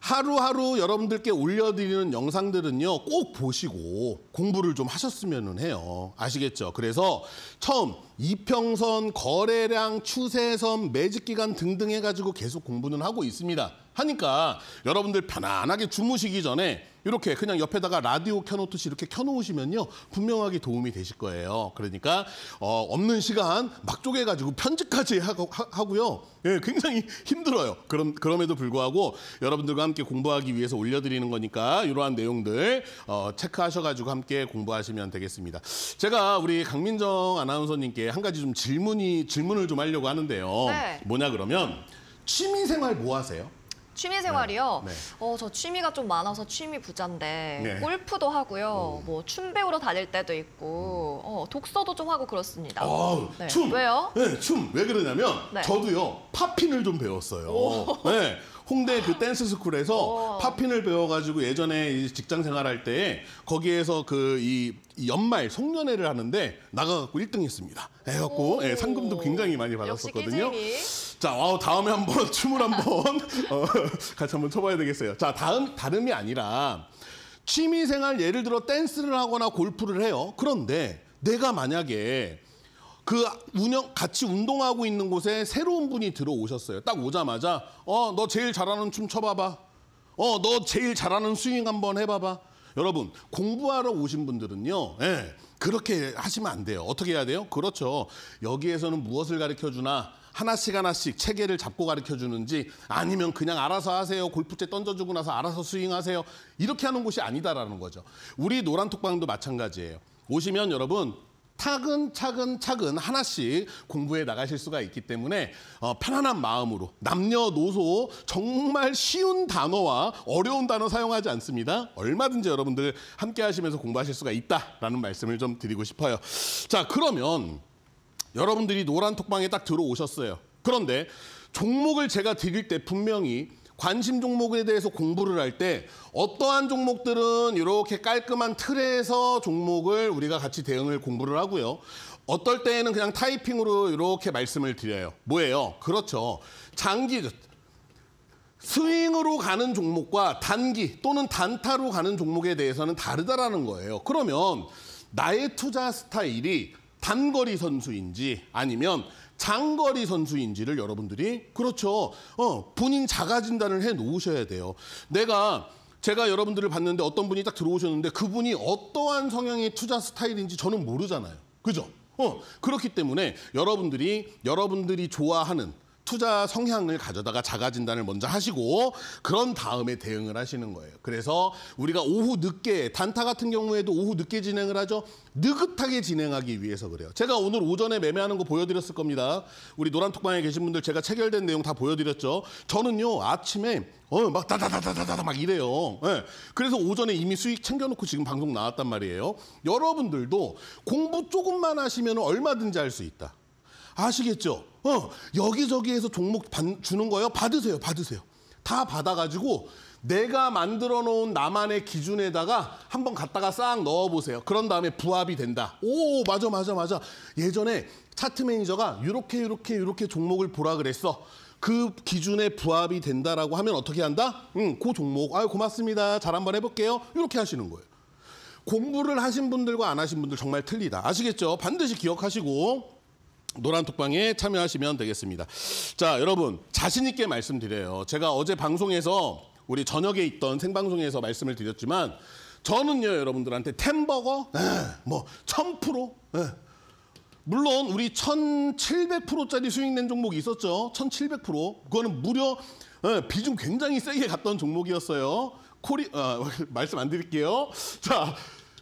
하루하루 여러분들께 올려드리는 영상들은요, 꼭 보시고 공부를 좀 하셨으면 해요. 아시겠죠? 그래서 처음 이평선, 거래량, 추세선, 매직기간 등등 해가지고 계속 공부는 하고 있습니다. 하니까 여러분들 편안하게 주무시기 전에 이렇게 그냥 옆에다가 라디오 켜놓듯이 이렇게 켜놓으시면요. 분명하게 도움이 되실 거예요. 그러니까 어, 없는 시간 막 쪼개가지고 편집까지 하고, 하, 고요 예, 굉장히 힘들어요. 그럼, 그럼에도 불구하고 여러분들과 함께 공부하기 위해서 올려드리는 거니까 이러한 내용들 어, 체크하셔가지고 함께 공부하시면 되겠습니다. 제가 우리 강민정 아나운서님께 한 가지 좀 질문이, 질문을 좀 하려고 하는데요. 네. 뭐냐 그러면 취미생활 뭐 하세요? 취미 생활이요. 네, 네. 어, 저 취미가 좀 많아서 취미 부자인데 네. 골프도 하고요. 음. 뭐춤 배우러 다닐 때도 있고 음. 어, 독서도 좀 하고 그렇습니다. 아, 네. 춤 왜요? 네, 춤왜 그러냐면 네. 저도요 팝핀을 좀 배웠어요. 오. 네. 홍대 그 댄스 스쿨에서 어. 팝핀을 배워가지고 예전에 직장 생활할 때 거기에서 그 이 연말 송년회를 하는데 나가갖고 1등 했습니다. 해갖고 예, 상금도 굉장히 많이 받았었거든요. 자, 와우, 아, 다음에 한번 [laughs] 춤을 한번 어, 같이 한번 춰봐야 되겠어요. 자, 다음, 다름이 아니라 취미생활 예를 들어 댄스를 하거나 골프를 해요. 그런데 내가 만약에 그 운영 같이 운동하고 있는 곳에 새로운 분이 들어오셨어요. 딱 오자마자 어 너 제일 잘하는 춤 춰봐봐. 어 너 제일 잘하는 스윙 한번 해봐봐. 여러분 공부하러 오신 분들은요. 예, 그렇게 하시면 안 돼요. 어떻게 해야 돼요? 그렇죠. 여기에서는 무엇을 가르쳐주나 하나씩 하나씩 체계를 잡고 가르쳐 주는지 아니면 그냥 알아서 하세요. 골프채 던져주고 나서 알아서 스윙하세요. 이렇게 하는 곳이 아니다라는 거죠. 우리 노란톡방도 마찬가지예요. 오시면 여러분 차근차근 차근 하나씩 공부해 나가실 수가 있기 때문에 어, 편안한 마음으로 남녀노소 정말 쉬운 단어와 어려운 단어 사용하지 않습니다. 얼마든지 여러분들 함께 하시면서 공부하실 수가 있다라는 말씀을 좀 드리고 싶어요. 자 그러면 여러분들이 노란 톡방에 딱 들어오셨어요. 그런데 종목을 제가 드릴 때 분명히 관심 종목에 대해서 공부를 할 때 어떠한 종목들은 이렇게 깔끔한 틀에서 종목을 우리가 같이 대응을 공부를 하고요. 어떨 때에는 그냥 타이핑으로 이렇게 말씀을 드려요. 뭐예요? 그렇죠. 장기 스윙으로 가는 종목과 단기 또는 단타로 가는 종목에 대해서는 다르다라는 거예요. 그러면 나의 투자 스타일이 단거리 선수인지 아니면 장거리 선수인지를 여러분들이 그렇죠. 어, 본인 자가 진단을 해 놓으셔야 돼요. 내가 제가 여러분들을 봤는데 어떤 분이 딱 들어오셨는데 그분이 어떠한 성향의 투자 스타일인지 저는 모르잖아요. 그죠? 어, 그렇기 때문에 여러분들이 여러분들이 좋아하는 투자 성향을 가져다가 자가 진단을 먼저 하시고 그런 다음에 대응을 하시는 거예요. 그래서 우리가 오후 늦게 단타 같은 경우에도 오후 늦게 진행을 하죠. 느긋하게 진행하기 위해서 그래요. 제가 오늘 오전에 매매하는 거 보여드렸을 겁니다. 우리 노란 톡방에 계신 분들 제가 체결된 내용 다 보여드렸죠. 저는요 아침에 어 막 다다다다다다 막 이래요. 네. 그래서 오전에 이미 수익 챙겨놓고 지금 방송 나왔단 말이에요. 여러분들도 공부 조금만 하시면 얼마든지 할 수 있다. 아시겠죠? 어, 여기저기에서 종목 받, 주는 거예요. 받으세요. 받으세요. 다 받아가지고 내가 만들어 놓은 나만의 기준에다가 한번 갖다가 싹 넣어보세요. 그런 다음에 부합이 된다. 오, 맞아, 맞아, 맞아. 예전에 차트 매니저가 이렇게, 이렇게, 이렇게 종목을 보라 그랬어. 그 기준에 부합이 된다라고 하면 어떻게 한다? 응, 그 종목. 아유, 고맙습니다. 잘 한번 해볼게요. 이렇게 하시는 거예요. 공부를 하신 분들과 안 하신 분들 정말 틀리다. 아시겠죠? 반드시 기억하시고. 노란톡방에 참여하시면 되겠습니다. 자, 여러분 자신 있게 말씀드려요. 제가 어제 방송에서 우리 저녁에 있던 생방송에서 말씀을 드렸지만 저는요 여러분들한테 템버거 뭐1000% 물론 우리 1700%짜리 수익 낸 종목이 있었죠. 1700% 그거는 무려 비중 굉장히 세게 갔던 종목이었어요. 코리 어, [laughs] 말씀 안 드릴게요. 자,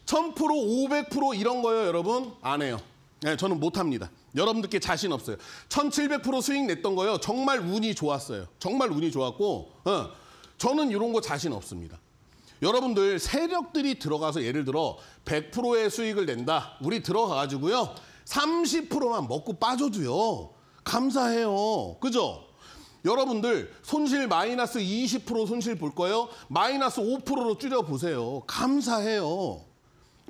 1000% 500% 이런 거요 여러분 안 해요. 네, 저는 못 합니다. 여러분들께 자신 없어요. 1700% 수익 냈던 거요. 정말 운이 좋았어요. 정말 운이 좋았고 어, 저는 이런 거 자신 없습니다. 여러분들 세력들이 들어가서 예를 들어 100%의 수익을 낸다. 우리 들어가가지고요. 30%만 먹고 빠져도요. 감사해요. 그죠? 여러분들 손실 마이너스 20% 손실 볼 거예요. 마이너스 5%로 줄여보세요. 감사해요.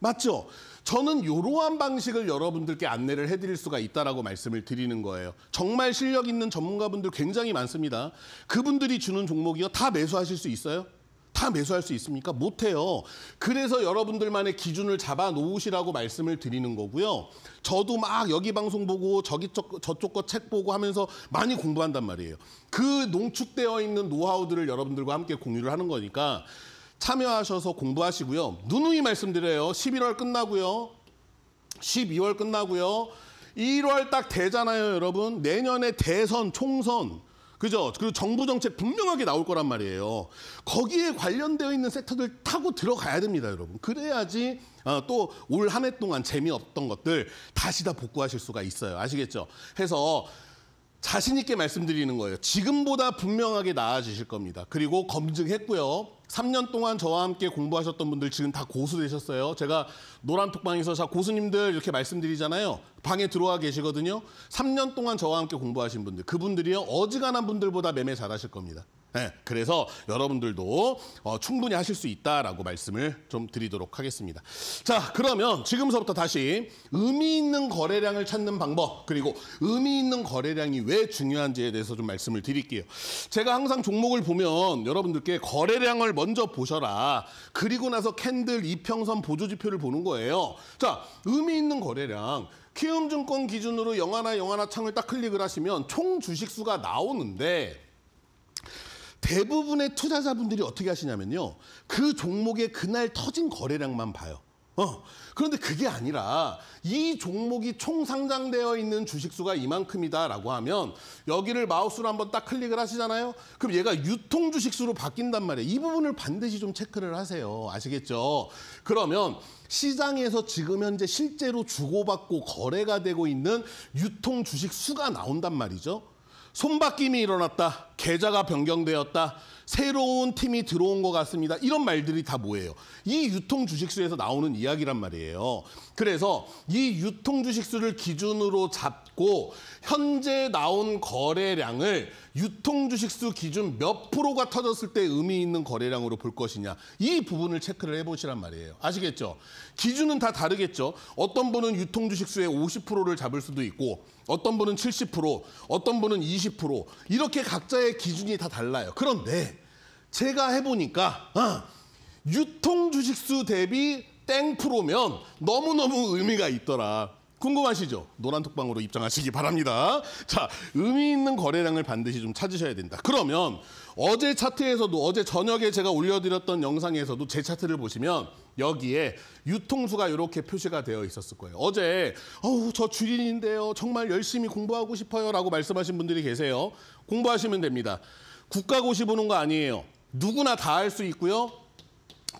맞죠? 저는 이러한 방식을 여러분들께 안내를 해드릴 수가 있다라고 말씀을 드리는 거예요. 정말 실력 있는 전문가분들 굉장히 많습니다. 그분들이 주는 종목이요. 다 매수하실 수 있어요? 다 매수할 수 있습니까? 못해요. 그래서 여러분들만의 기준을 잡아놓으시라고 말씀을 드리는 거고요. 저도 막 여기 방송 보고 저기 쪽, 저쪽 거 책 보고 하면서 많이 공부한단 말이에요. 그 농축되어 있는 노하우들을 여러분들과 함께 공유를 하는 거니까 참여하셔서 공부하시고요. 누누이 말씀드려요. 11월 끝나고요. 12월 끝나고요. 1월 딱 되잖아요, 여러분. 내년에 대선, 총선, 그죠? 그리고 정부 정책 분명하게 나올 거란 말이에요. 거기에 관련되어 있는 세터들 타고 들어가야 됩니다, 여러분. 그래야지 어, 또올 한 해 동안 재미없던 것들 다시 다 복구하실 수가 있어요. 아시겠죠? 해서 자신 있게 말씀드리는 거예요. 지금보다 분명하게 나아지실 겁니다. 그리고 검증했고요. 3년 동안 저와 함께 공부하셨던 분들 지금 다 고수 되셨어요. 제가 노란톡방에서 자 고수님들 이렇게 말씀드리잖아요. 방에 들어와 계시거든요. 3년 동안 저와 함께 공부하신 분들 그분들이요 어지간한 분들보다 매매 잘하실 겁니다. 네, 그래서 여러분들도 어, 충분히 하실 수 있다라고 말씀을 좀 드리도록 하겠습니다. 자, 그러면 지금서부터 다시 의미 있는 거래량을 찾는 방법 그리고 의미 있는 거래량이 왜 중요한지에 대해서 좀 말씀을 드릴게요. 제가 항상 종목을 보면 여러분들께 거래량을 먼저 보셔라. 그리고 나서 캔들 이평선 보조지표를 보는 거예요. 자, 의미 있는 거래량. 키움증권 기준으로 영화나영화나 창을 딱 클릭을 하시면 총 주식수가 나오는데 대부분의 투자자분들이 어떻게 하시냐면요. 그 종목의 그날 터진 거래량만 봐요. 어. 그런데 그게 아니라 이 종목이 총 상장되어 있는 주식수가 이만큼이다라고 하면 여기를 마우스로 한번 딱 클릭을 하시잖아요. 그럼 얘가 유통 주식수로 바뀐단 말이에요. 이 부분을 반드시 좀 체크를 하세요. 아시겠죠? 그러면 시장에서 지금 현재 실제로 주고받고 거래가 되고 있는 유통 주식수가 나온단 말이죠. 손바뀜이 일어났다. 계좌가 변경되었다. 새로운 팀이 들어온 것 같습니다. 이런 말들이 다 뭐예요? 이 유통 주식수에서 나오는 이야기란 말이에요. 그래서 이 유통 주식 수를 기준으로 잡고 현재 나온 거래량을 유통 주식 수 기준 몇 프로가 터졌을 때 의미 있는 거래량으로 볼 것이냐 이 부분을 체크를 해보시란 말이에요. 아시겠죠? 기준은 다 다르겠죠. 어떤 분은 유통 주식 수의 50%를 잡을 수도 있고 어떤 분은 70%, 어떤 분은 20% 이렇게 각자의 기준이 다 달라요. 그런데 제가 해보니까 아, 유통 주식수 대비 땡프로면 너무너무 의미가 있더라. 궁금하시죠? 노란톡방으로 입장하시기 바랍니다. 자, 의미 있는 거래량을 반드시 좀 찾으셔야 된다. 그러면 어제 차트에서도 어제 저녁에 제가 올려드렸던 영상에서도 제 차트를 보시면 여기에 유통수가 이렇게 표시가 되어 있었을 거예요. 어제 어우 저 주린인데요. 정말 열심히 공부하고 싶어요. 라고 말씀하신 분들이 계세요. 공부하시면 됩니다. 국가고시 보는 거 아니에요. 누구나 다 할 수 있고요.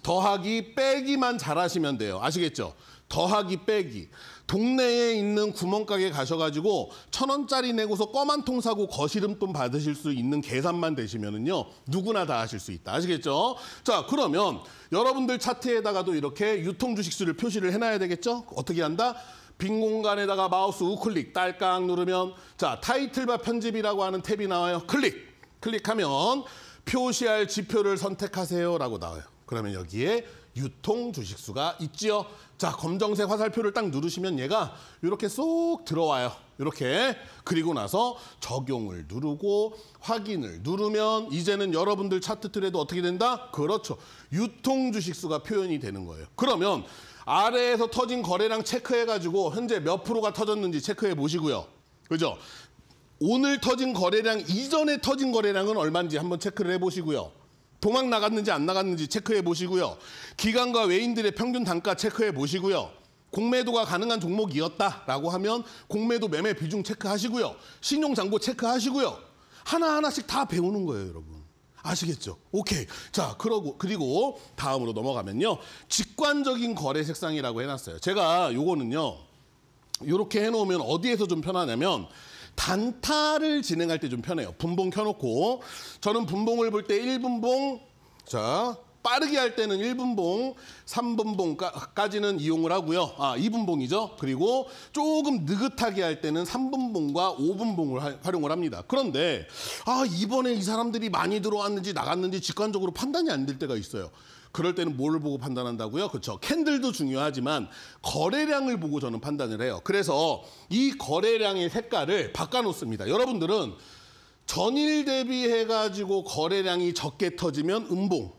더하기 빼기만 잘하시면 돼요. 아시겠죠? 더하기 빼기. 동네에 있는 구멍가게 가셔가지고 천 원짜리 내고서 껌 한 통 사고 거시름돈 받으실 수 있는 계산만 되시면은요 누구나 다 하실 수 있다 아시겠죠? 자 그러면 여러분들 차트에다가도 이렇게 유통 주식수를 표시를 해놔야 되겠죠? 어떻게 한다? 빈 공간에다가 마우스 우클릭 딸깍 누르면 자 타이틀바 편집이라고 하는 탭이 나와요 클릭 클릭하면 표시할 지표를 선택하세요라고 나와요. 그러면 여기에 유통 주식수가 있지요. 자, 검정색 화살표를 딱 누르시면 얘가 이렇게 쏙 들어와요. 이렇게. 그리고 나서 적용을 누르고 확인을 누르면 이제는 여러분들 차트 틀에도 어떻게 된다? 그렇죠. 유통 주식수가 표현이 되는 거예요. 그러면 아래에서 터진 거래량 체크해가지고 현재 몇 프로가 터졌는지 체크해 보시고요. 그죠? 오늘 터진 거래량 이전에 터진 거래량은 얼마인지 한번 체크를 해보시고요. 도망 나갔는지 안 나갔는지 체크해 보시고요. 기관과 외인들의 평균 단가 체크해 보시고요. 공매도가 가능한 종목이었다라고 하면 공매도 매매 비중 체크하시고요. 신용잔고 체크하시고요. 하나하나씩 다 배우는 거예요, 여러분. 아시겠죠? 오케이. 자, 그러고 그리고 다음으로 넘어가면요. 직관적인 거래 색상이라고 해놨어요. 제가 요거는요. 이렇게 해놓으면 어디에서 좀 편하냐면 단타를 진행할 때 좀 편해요. 분봉 켜놓고 저는 분봉을 볼 때 1분봉 자 빠르게 할 때는 1분봉, 3분봉까지는 이용을 하고요. 아, 2분봉이죠. 그리고 조금 느긋하게 할 때는 3분봉과 5분봉을 하, 활용을 합니다. 그런데 아 이번에 이 사람들이 많이 들어왔는지 나갔는지 직관적으로 판단이 안 될 때가 있어요. 그럴 때는 뭘 보고 판단한다고요? 그렇죠. 캔들도 중요하지만 거래량을 보고 저는 판단을 해요. 그래서 이 거래량의 색깔을 바꿔놓습니다. 여러분들은 전일 대비해가지고 거래량이 적게 터지면 음봉,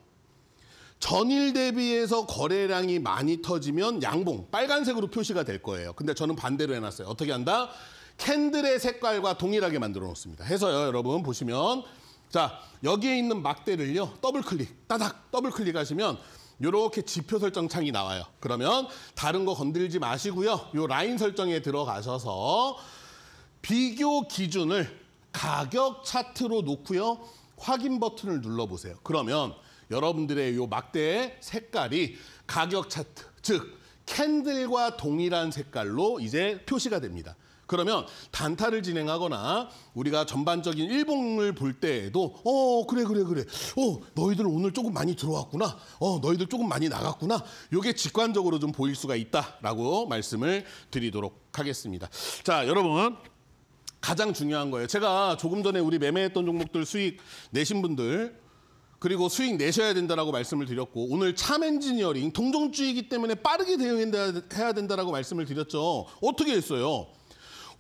전일 대비해서 거래량이 많이 터지면 양봉, 빨간색으로 표시가 될 거예요. 근데 저는 반대로 해놨어요. 어떻게 한다? 캔들의 색깔과 동일하게 만들어 놓습니다. 해서요, 여러분 보시면 자, 여기에 있는 막대를요. 더블 클릭, 따닥 더블 클릭하시면 이렇게 지표 설정 창이 나와요. 그러면 다른 거 건들지 마시고요. 요 라인 설정에 들어가셔서 비교 기준을 가격 차트로 놓고요. 확인 버튼을 눌러보세요. 그러면 여러분들의 요 막대의 색깔이 가격 차트, 즉 캔들과 동일한 색깔로 이제 표시가 됩니다. 그러면 단타를 진행하거나 우리가 전반적인 일봉을 볼 때에도 어 그래 그래 그래 어 너희들 오늘 조금 많이 들어왔구나 어 너희들 조금 많이 나갔구나 요게 직관적으로 좀 보일 수가 있다라고 말씀을 드리도록 하겠습니다 자 여러분 가장 중요한 거예요 제가 조금 전에 우리 매매했던 종목들 수익 내신 분들 그리고 수익 내셔야 된다라고 말씀을 드렸고 오늘 참 엔지니어링 동종주이기 때문에 빠르게 대응해야 된다라고 말씀을 드렸죠. 어떻게 했어요?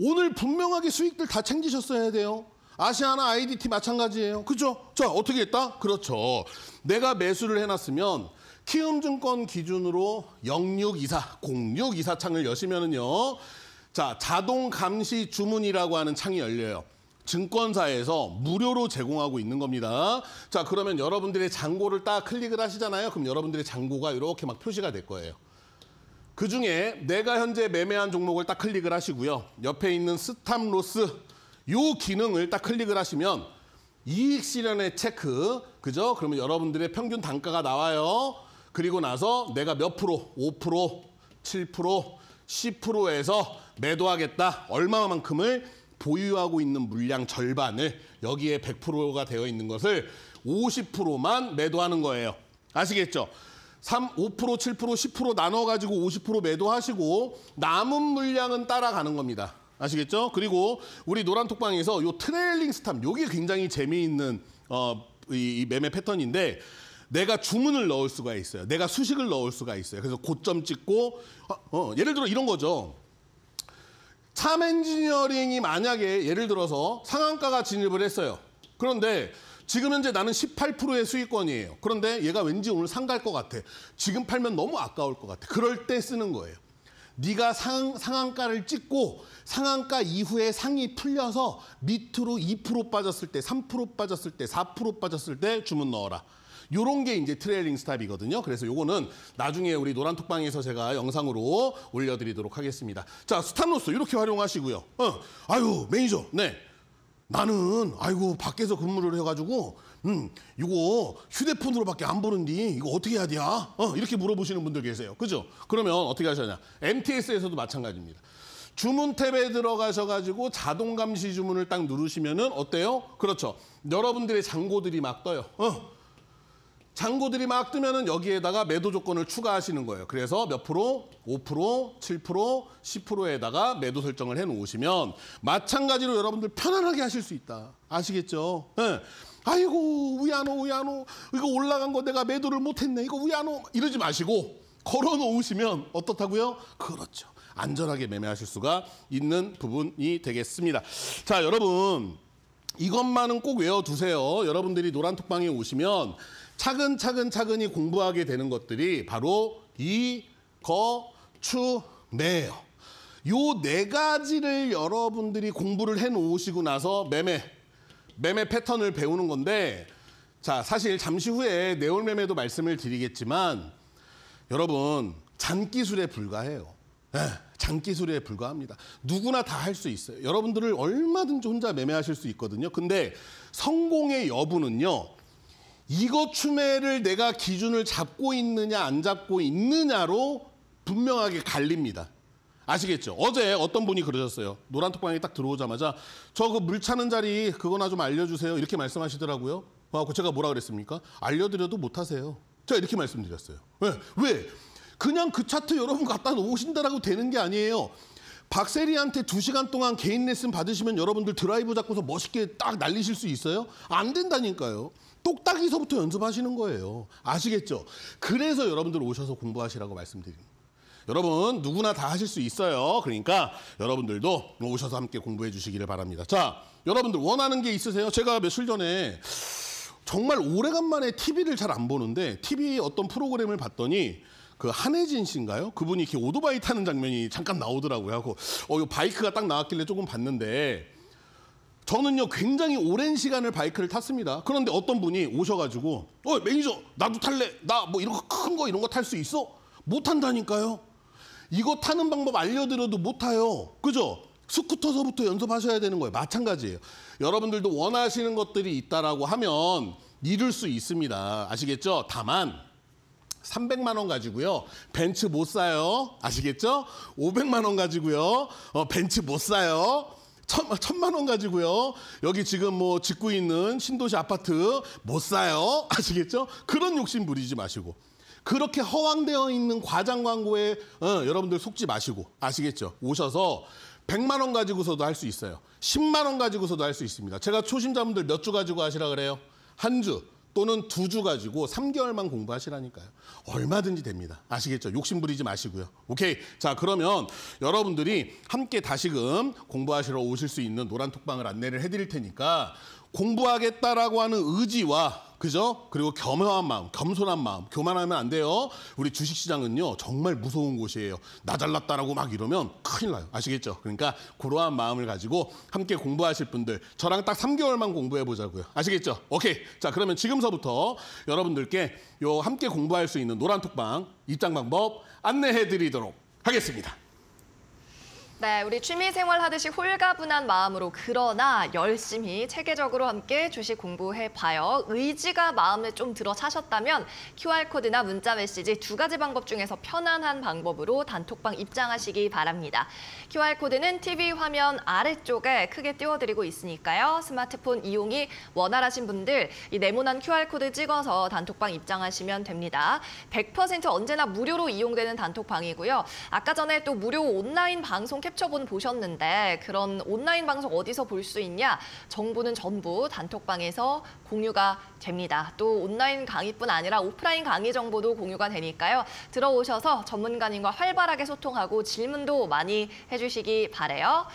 오늘 분명하게 수익들 다 챙기셨어야 돼요. 아시아나 IDT 마찬가지예요. 그죠? 자, 어떻게 했다? 그렇죠. 내가 매수를 해놨으면 키움증권 기준으로 0624, 0624 창을 여시면은요. 자, 자동 감시 주문이라고 하는 창이 열려요. 증권사에서 무료로 제공하고 있는 겁니다. 자, 그러면 여러분들의 잔고를 딱 클릭을 하시잖아요. 그럼 여러분들의 잔고가 이렇게 막 표시가 될 거예요. 그중에 내가 현재 매매한 종목을 딱 클릭을 하시고요. 옆에 있는 스탑로스 요 기능을 딱 클릭을 하시면 이익 실현의 체크, 그죠? 그러면 여러분들의 평균 단가가 나와요. 그리고 나서 내가 몇 프로, 5%, 7%, 10%에서 매도하겠다. 얼마만큼을 보유하고 있는 물량 절반을 여기에 100%가 되어 있는 것을 50%만 매도하는 거예요. 아시겠죠? 3, 5%, 7%, 10% 나눠가지고 50% 매도하시고 남은 물량은 따라가는 겁니다. 아시겠죠? 그리고 우리 노란톡방에서 요 트레일링 스탑, 요게 굉장히 재미있는 어, 이, 이 매매 패턴인데 내가 주문을 넣을 수가 있어요. 내가 수식을 넣을 수가 있어요. 그래서 고점 찍고 어, 어, 예를 들어 이런 거죠. 참 엔지니어링이 만약에 예를 들어서 상한가가 진입을 했어요. 그런데 지금 현재 나는 18%의 수익권이에요. 그런데 얘가 왠지 오늘 상 갈 것 같아. 지금 팔면 너무 아까울 것 같아. 그럴 때 쓰는 거예요. 네가 상, 상한가를 찍고 상한가 이후에 상이 풀려서 밑으로 2% 빠졌을 때, 3% 빠졌을 때, 4% 빠졌을 때 주문 넣어라. 요런 게 이제 트레일링 스탑이거든요. 그래서 요거는 나중에 우리 노란 톡방에서 제가 영상으로 올려드리도록 하겠습니다. 자, 스탑로스 이렇게 활용하시고요. 어, 아유 매니저, 네. 나는 아이고 밖에서 근무를 해가지고 음 이거 휴대폰으로밖에 안 보는데 이거 어떻게 해야 돼야? 어 이렇게 물어보시는 분들 계세요. 그죠? 그러면 어떻게 하셔야 MTS에서도 마찬가지입니다. 주문 탭에 들어가셔가지고 자동 감시 주문을 딱 누르시면은 어때요? 그렇죠. 여러분들의 잔고들이 막 떠요. 어. 잔고들이 막 뜨면은 여기에다가 매도 조건을 추가하시는 거예요. 그래서 몇 프로? 5%, 7%, 10%에다가 매도 설정을 해 놓으시면 마찬가지로 여러분들 편안하게 하실 수 있다. 아시겠죠? 네. 아이고 우야노, 우야노. 이거 올라간 거 내가 매도를 못했네 이거 우야노. 이러지 마시고 걸어 놓으시면 어떻다고요? 그렇죠. 안전하게 매매하실 수가 있는 부분이 되겠습니다. 자 여러분 이것만은 꼭 외워두세요. 여러분들이 노란톡방에 오시면 차근차근차근히 공부하게 되는 것들이 바로 이, 거, 추, 매예요. 요 네 가지를 여러분들이 공부를 해놓으시고 나서 매매, 매매 패턴을 배우는 건데 자 사실 잠시 후에 네올 매매도 말씀을 드리겠지만 여러분 잔기술에 불과해요. 네, 예, 장기술에 불과합니다. 누구나 다 할 수 있어요. 여러분들을 얼마든지 혼자 매매하실 수 있거든요. 근데 성공의 여부는요. 이거 추매를 내가 기준을 잡고 있느냐 안 잡고 있느냐로 분명하게 갈립니다. 아시겠죠? 어제 어떤 분이 그러셨어요. 노란톡방에 딱 들어오자마자 저 그 물 차는 자리 그거나 좀 알려주세요. 이렇게 말씀하시더라고요. 하고 제가 뭐라 그랬습니까? 알려드려도 못하세요. 제가 이렇게 말씀드렸어요. 왜? 왜? 그냥 그 차트 여러분 갖다 놓으신다라고 되는 게 아니에요. 박세리한테 두시간 동안 개인 레슨 받으시면 여러분들 드라이브 잡고서 멋있게 딱 날리실 수 있어요? 안 된다니까요. 똑딱이서부터 연습하시는 거예요. 아시겠죠? 그래서 여러분들 오셔서 공부하시라고 말씀드립니다. 여러분 누구나 다 하실 수 있어요. 그러니까 여러분들도 오셔서 함께 공부해 주시기를 바랍니다. 자, 여러분들 원하는 게 있으세요? 제가 며칠 전에 정말 오래간만에 TV를 잘 안 보는데 TV 어떤 프로그램을 봤더니 그 한혜진 씨인가요? 그분이 이렇게 오토바이 타는 장면이 잠깐 나오더라고요. 하고 어, 이 바이크가 딱 나왔길래 조금 봤는데 저는요 굉장히 오랜 시간을 바이크를 탔습니다. 그런데 어떤 분이 오셔가지고 어 매니저 나도 탈래 나 뭐 이런 거큰거 이런 거 탈 수 있어? 못 탄다니까요. 이거 타는 방법 알려드려도 못 타요. 그죠? 스쿠터서부터 연습하셔야 되는 거예요. 마찬가지예요. 여러분들도 원하시는 것들이 있다라고 하면 이룰 수 있습니다. 아시겠죠? 다만 300만 원 가지고요. 벤츠 못 사요. 아시겠죠? 500만 원 가지고요. 어, 벤츠 못 사요. 천, 천만 원 가지고요. 여기 지금 뭐 짓고 있는 신도시 아파트 못 사요. [laughs] 아시겠죠? 그런 욕심 부리지 마시고. 그렇게 허황되어 있는 과장 광고에 어, 여러분들 속지 마시고 아시겠죠? 오셔서 100만 원 가지고서도 할 수 있어요. 10만 원 가지고서도 할 수 있습니다. 제가 초심자분들 몇 주 가지고 하시라 그래요? 한 주. 또는 두 주 가지고 3개월만 공부하시라니까요. 얼마든지 됩니다. 아시겠죠? 욕심 부리지 마시고요. 오케이. 자, 그러면 여러분들이 함께 다시금 공부하시러 오실 수 있는 노란 톡방을 안내를 해드릴 테니까 공부하겠다라고 하는 의지와 그죠? 그리고 겸허한 마음, 겸손한 마음, 교만하면 안 돼요. 우리 주식시장은요, 정말 무서운 곳이에요. 나 잘났다라고 막 이러면 큰일 나요. 아시겠죠? 그러니까 그러한 마음을 가지고 함께 공부하실 분들, 저랑 딱 3개월만 공부해 보자고요. 아시겠죠? 오케이. 자, 그러면 지금서부터 여러분들께 요 함께 공부할 수 있는 노란 톡방 입장 방법 안내해 드리도록 하겠습니다. 네, 우리 취미생활 하듯이 홀가분한 마음으로 그러나 열심히 체계적으로 함께 주식 공부해봐요. 의지가 마음에 좀 들어차셨다면 QR코드나 문자메시지 두 가지 방법 중에서 편안한 방법으로 단톡방 입장하시기 바랍니다. QR코드는 TV 화면 아래쪽에 크게 띄워드리고 있으니까요. 스마트폰 이용이 원활하신 분들 이 네모난 QR코드 찍어서 단톡방 입장하시면 됩니다. 100% 언제나 무료로 이용되는 단톡방이고요. 아까 전에 또 무료 온라인 방송 캡처본 보셨는데 그런 온라인 방송 어디서 볼 수 있냐? 정보는 전부 단톡방에서 공유가 됩니다. 또 온라인 강의뿐 아니라 오프라인 강의 정보도 공유가 되니까요. 들어오셔서 전문가님과 활발하게 소통하고 질문도 많이 해주시기 바래요.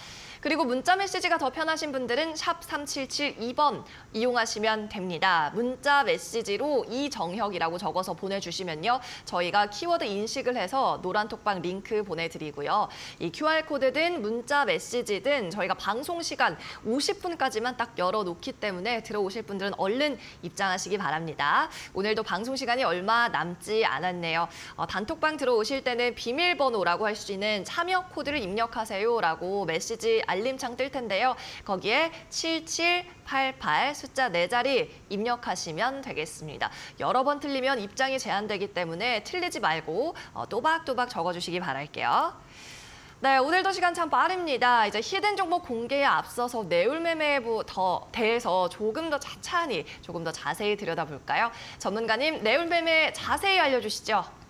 그리고 문자 메시지가 더 편하신 분들은 샵 3772번 이용하시면 됩니다. 문자 메시지로 이정혁이라고 적어서 보내주시면요. 저희가 키워드 인식을 해서 노란톡방 링크 보내드리고요. 이 QR코드든 문자 메시지든 저희가 방송 시간 50분까지만 딱 열어놓기 때문에 들어오실 분들은 얼른 입장하시기 바랍니다. 오늘도 방송 시간이 얼마 남지 않았네요. 어, 단톡방 들어오실 때는 비밀번호라고 할 수 있는 참여 코드를 입력하세요라고 메시지 알 알림창 뜰 텐데요. 거기에 7788 숫자 4자리 입력하시면 되겠습니다. 여러 번 틀리면 입장이 제한되기 때문에 틀리지 말고 어, 또박또박 적어주시기 바랄게요. 네, 오늘도 시간 참 빠릅니다. 이제 히든 정보 공개에 앞서서 내울 매매에 더 대해서 조금 더차차니 조금 더 자세히 들여다볼까요? 전문가님, 내울 매매 자세히 알려주시죠.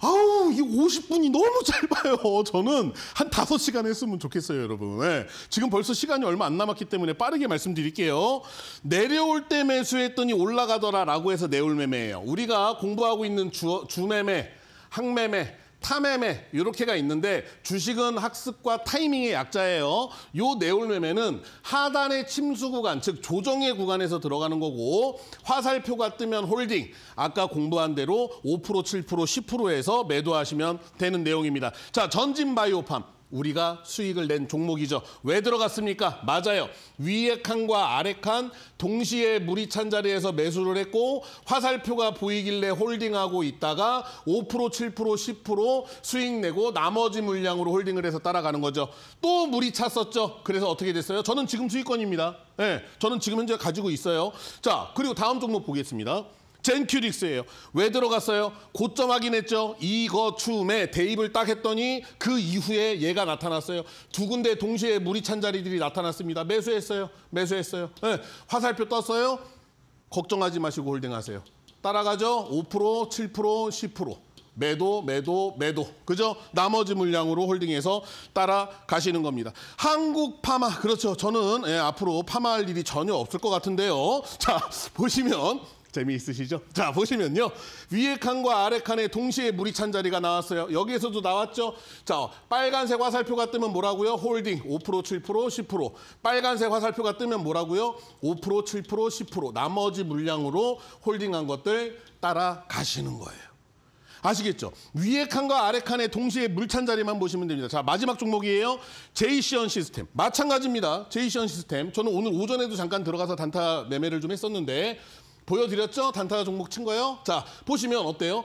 아우 이 50분이 너무 짧아요. 저는 한 5시간 했으면 좋겠어요 여러분. 네. 지금 벌써 시간이 얼마 안 남았기 때문에 빠르게 말씀드릴게요. 내려올 때 매수했더니 올라가더라 라고 해서 내올 매매예요. 우리가 공부하고 있는 주, 주매매, 항매매 타매매 이렇게가 있는데 주식은 학습과 타이밍의 약자예요. 요 내올매매는 하단의 침수 구간, 즉 조정의 구간에서 들어가는 거고 화살표가 뜨면 홀딩, 아까 공부한 대로 5%, 7%, 10%에서 매도하시면 되는 내용입니다. 자, 전진바이오팜. 우리가 수익을 낸 종목이죠. 왜 들어갔습니까? 맞아요. 위에 칸과 아래 칸 동시에 물이 찬 자리에서 매수를 했고 화살표가 보이길래 홀딩하고 있다가 5% 7% 10% 수익 내고 나머지 물량으로 홀딩을 해서 따라가는 거죠. 또 물이 찼었죠. 그래서 어떻게 됐어요? 저는 지금 수익권입니다. 예, 네, 저는 지금 현재 가지고 있어요. 자, 그리고 다음 종목 보겠습니다. 젠큐릭스예요. 왜 들어갔어요? 고점 확인했죠. 이거 음에 대입을 딱 했더니 그 이후에 얘가 나타났어요. 두 군데 동시에 물이 찬 자리들이 나타났습니다. 매수했어요. 매수했어요. 네, 화살표 떴어요. 걱정하지 마시고 홀딩하세요. 따라가죠. 5%, 7%, 10%. 매도, 매도, 매도. 그죠? 나머지 물량으로 홀딩해서 따라가시는 겁니다. 한국 파마. 그렇죠. 저는 예, 앞으로 파마할 일이 전혀 없을 것 같은데요. 자, 보시면 재미있으시죠? 자 보시면요 위에 칸과 아래 칸에 동시에 물이 찬 자리가 나왔어요 여기에서도 나왔죠 자 빨간색 화살표가 뜨면 뭐라고요? 홀딩 5% 7% 10% 빨간색 화살표가 뜨면 뭐라고요? 5% 7% 10% 나머지 물량으로 홀딩한 것들 따라가시는 거예요 아시겠죠? 위에 칸과 아래 칸에 동시에 물 찬 자리만 보시면 됩니다. 자, 마지막 종목이에요. 제이시언 시스템. 마찬가지입니다. 제이시언 시스템. 저는 오늘 오전에도 잠깐 들어가서 단타 매매를 좀 했었는데 보여드렸죠? 단타 종목 친 거예요? 자, 보시면 어때요?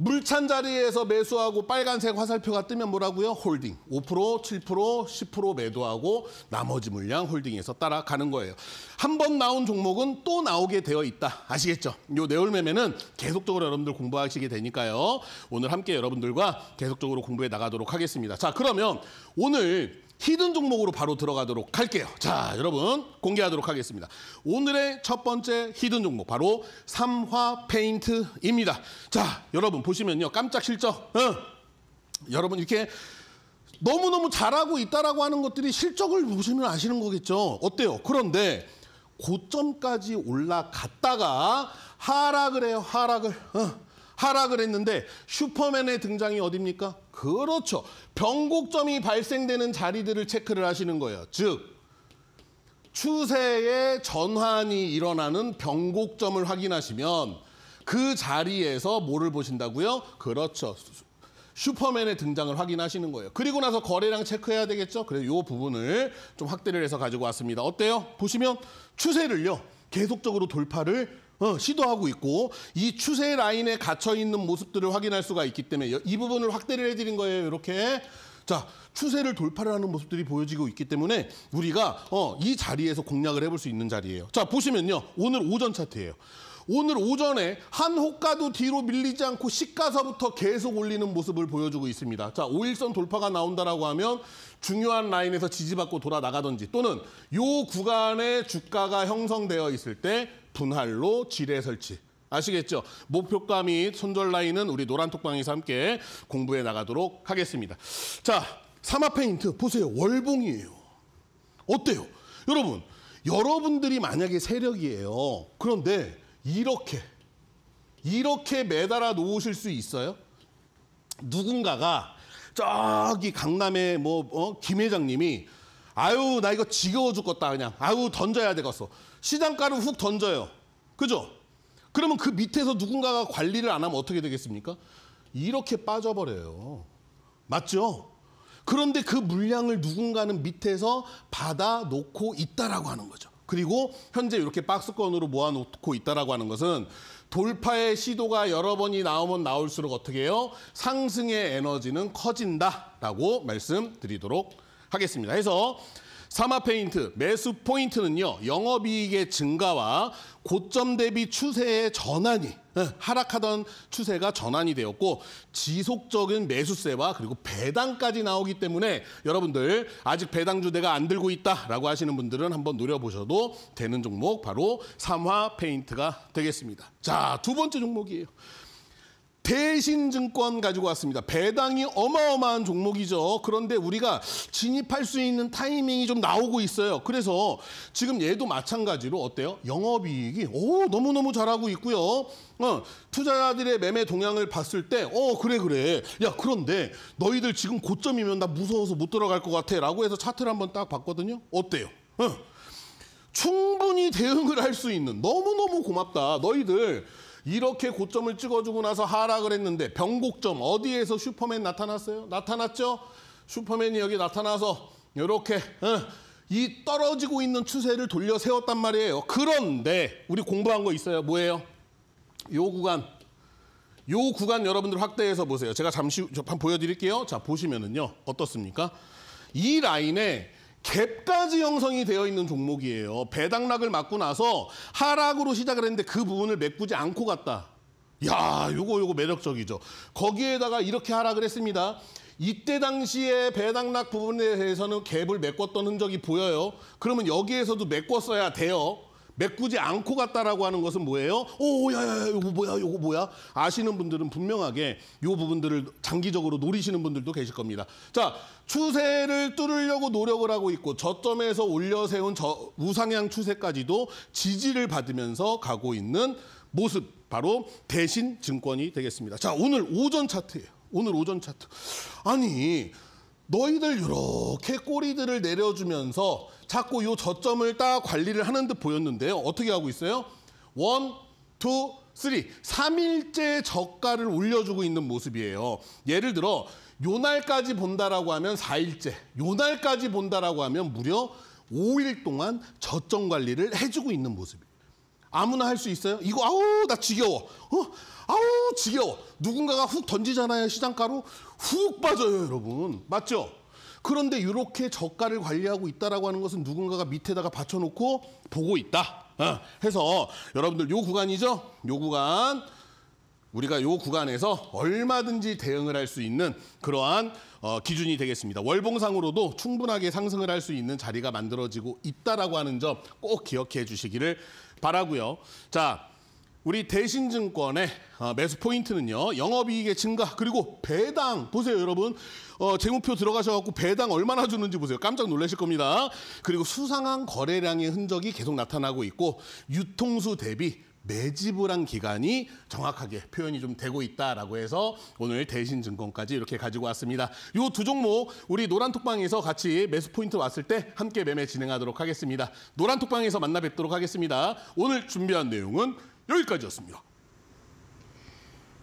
물 찬 자리에서 매수하고 빨간색 화살표가 뜨면 뭐라고요? 홀딩. 5%, 7%, 10% 매도하고 나머지 물량 홀딩에서 따라가는 거예요. 한 번 나온 종목은 또 나오게 되어 있다. 아시겠죠? 요 내올매매는 계속적으로 여러분들 공부하시게 되니까요. 오늘 함께 여러분들과 계속적으로 공부해 나가도록 하겠습니다. 자, 그러면 오늘 히든 종목으로 바로 들어가도록 할게요. 자, 여러분 공개하도록 하겠습니다. 오늘의 첫 번째 히든 종목 바로 삼화 페인트입니다. 자, 여러분 보시면요. 깜짝 실적. 응. 어. 여러분 이렇게 너무너무 잘하고 있다라고 하는 것들이 실적을 보시면 아시는 거겠죠. 어때요? 그런데 고점까지 올라갔다가 하락을 해요. 하락을. 응. 어. 하락을 했는데 슈퍼맨의 등장이 어딥니까? 그렇죠. 변곡점이 발생되는 자리들을 체크를 하시는 거예요. 즉, 추세의 전환이 일어나는 변곡점을 확인하시면 그 자리에서 뭐를 보신다고요? 그렇죠. 슈퍼맨의 등장을 확인하시는 거예요. 그리고 나서 거래량 체크해야 되겠죠? 그래서 이 부분을 좀 확대를 해서 가지고 왔습니다. 어때요? 보시면 추세를요. 계속적으로 돌파를 어, 시도하고 있고 이 추세 라인에 갇혀 있는 모습들을 확인할 수가 있기 때문에 이 부분을 확대를 해드린 거예요. 이렇게 자 추세를 돌파를 하는 모습들이 보여지고 있기 때문에 우리가 어, 이 자리에서 공략을 해볼 수 있는 자리예요. 자 보시면요 오늘 오전 차트예요. 오늘 오전에 한 호가도 뒤로 밀리지 않고 시가서부터 계속 올리는 모습을 보여주고 있습니다. 자, 5일선 돌파가 나온다라고 하면 중요한 라인에서 지지받고 돌아 나가든지 또는 요 구간에 주가가 형성되어 있을 때 분할로 지뢰 설치. 아시겠죠? 목표가 및 손절 라인은 우리 노란톡방에서 함께 공부해 나가도록 하겠습니다. 자, 사마 페인트 보세요. 월봉이에요. 어때요? 여러분, 여러분들이 만약에 세력이에요. 그런데 이렇게, 이렇게 매달아 놓으실 수 있어요? 누군가가 저기 강남에 뭐, 어? 김 회장님이 아유, 나 이거 지겨워 죽겠다, 그냥. 아유, 던져야 되겠어. 시장가를 훅 던져요. 그죠? 그러면 그 밑에서 누군가가 관리를 안 하면 어떻게 되겠습니까? 이렇게 빠져버려요. 맞죠? 그런데 그 물량을 누군가는 밑에서 받아 놓고 있다라고 하는 거죠. 그리고 현재 이렇게 박스권으로 모아놓고 있다라고 하는 것은 돌파의 시도가 여러 번이 나오면 나올수록 어떻게 해요? 상승의 에너지는 커진다라고 말씀드리도록 하겠습니다. 해서 사마 페인트 매수 포인트는요. 영업이익의 증가와 고점 대비 추세의 전환이 예, 하락하던 추세가 전환이 되었고 지속적인 매수세와 그리고 배당까지 나오기 때문에 여러분들 아직 배당 주대가 안 들고 있다라고 하시는 분들은 한번 노려보셔도 되는 종목 바로 삼화 페인트가 되겠습니다. 자, 두 번째 종목이에요. 대신증권 가지고 왔습니다. 배당이 어마어마한 종목이죠. 그런데 우리가 진입할 수 있는 타이밍이 좀 나오고 있어요. 그래서 지금 얘도 마찬가지로 어때요? 영업이익이 오 너무너무 잘하고 있고요. 어, 투자자들의 매매 동향을 봤을 때 어 그래 그래 야 그런데 너희들 지금 고점이면 나 무서워서 못 들어갈 것 같아 라고 해서 차트를 한번 딱 봤거든요. 어때요? 어. 충분히 대응을 할 수 있는 너무너무 고맙다. 너희들 이렇게 고점을 찍어주고 나서 하락을 했는데 변곡점 어디에서 슈퍼맨 나타났어요? 나타났죠? 슈퍼맨이 여기 나타나서 이렇게 이 떨어지고 있는 추세를 돌려 세웠단 말이에요. 그런데 우리 공부한 거 있어요. 뭐예요? 요 구간. 요 구간 여러분들 확대해서 보세요. 제가 잠시 보여드릴게요. 자 보시면은요. 어떻습니까? 이 라인에 갭까지 형성이 되어 있는 종목이에요. 배당락을 맞고 나서 하락으로 시작을 했는데 그 부분을 메꾸지 않고 갔다. 야, 요거 요거 매력적이죠. 거기에다가 이렇게 하락을 했습니다. 이때 당시에 배당락 부분에 대해서는 갭을 메꿨던 흔적이 보여요. 그러면 여기에서도 메꿨어야 돼요. 메꾸지 않고 갔다라고 하는 것은 뭐예요? 오, 야, 야, 야, 이거 뭐야, 이거 뭐야? 아시는 분들은 분명하게 이 부분들을 장기적으로 노리시는 분들도 계실 겁니다. 자, 추세를 뚫으려고 노력을 하고 있고 저점에서 올려 세운 저 우상향 추세까지도 지지를 받으면서 가고 있는 모습, 바로 대신 증권이 되겠습니다. 자, 오늘 오전 차트예요. 오늘 오전 차트. 아니, 너희들 이렇게 꼬리들을 내려주면서 자꾸 요 저점을 딱 관리를 하는 듯 보였는데요. 어떻게 하고 있어요? 원, 투, 쓰리. 삼일째 저가를 올려주고 있는 모습이에요. 예를 들어 요 날까지 본다라고 하면 4일째요 날까지 본다라고 하면 무려 5일 동안 저점 관리를 해주고 있는 모습이에요. 아무나 할 수 있어요? 이거 아우 나 지겨워. 어? 아우 지겨워. 누군가가 훅 던지잖아요 시장가로. 훅 빠져요, 여러분. 맞죠? 그런데 이렇게 저가를 관리하고 있다라고 하는 것은 누군가가 밑에다가 받쳐놓고 보고 있다. 어, 해서 여러분들 요 구간이죠? 요 구간 우리가 요 구간에서 얼마든지 대응을 할 수 있는 그러한 어, 기준이 되겠습니다. 월봉상으로도 충분하게 상승을 할 수 있는 자리가 만들어지고 있다라고 하는 점 꼭 기억해 주시기를 바라고요. 자, 우리 대신증권의 어, 매수 포인트는요. 영업이익의 증가 그리고 배당 보세요 여러분. 어, 재무표 들어가셔갖고 배당 얼마나 주는지 보세요. 깜짝 놀라실 겁니다. 그리고 수상한 거래량의 흔적이 계속 나타나고 있고 유통수 대비 매집을 한 기간이 정확하게 표현이 좀 되고 있다라고 해서 오늘 대신 증권까지 이렇게 가지고 왔습니다. 이 두 종목 우리 노란톡방에서 같이 매수 포인트 왔을 때 함께 매매 진행하도록 하겠습니다. 노란톡방에서 만나 뵙도록 하겠습니다. 오늘 준비한 내용은 여기까지였습니다.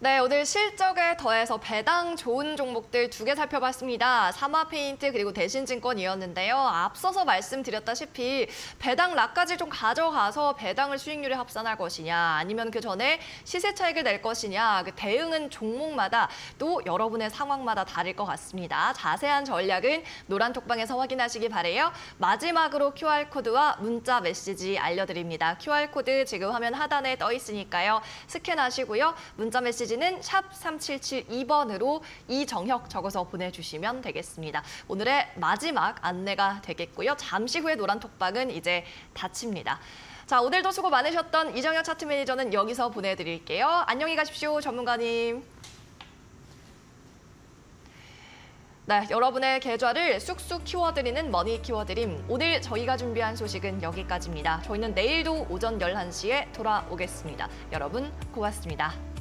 네, 오늘 실적에 더해서 배당 좋은 종목들 두 개 살펴봤습니다. 사마페인트 그리고 대신증권이었는데요. 앞서서 말씀드렸다시피 배당 락까지 좀 가져가서 배당을 수익률에 합산할 것이냐 아니면 그 전에 시세 차익을 낼 것이냐 그 대응은 종목마다 또 여러분의 상황마다 다를 것 같습니다. 자세한 전략은 노란톡방에서 확인하시기 바래요. 마지막으로 QR코드와 문자 메시지 알려드립니다. QR코드 지금 화면 하단에 떠 있으니까요. 스캔하시고요. 문자 메시지 메시지는 샵 3772번으로 이정혁 적어서 보내주시면 되겠습니다. 오늘의 마지막 안내가 되겠고요. 잠시 후에 노란 톡방은 이제 닫힙니다. 자, 오늘도 수고 많으셨던 이정혁 차트 매니저는 여기서 보내드릴게요. 안녕히 가십시오, 전문가님. 네, 여러분의 계좌를 쑥쑥 키워드리는 머니 키워드림. 오늘 저희가 준비한 소식은 여기까지입니다. 저희는 내일도 오전 11시에 돌아오겠습니다. 여러분 고맙습니다.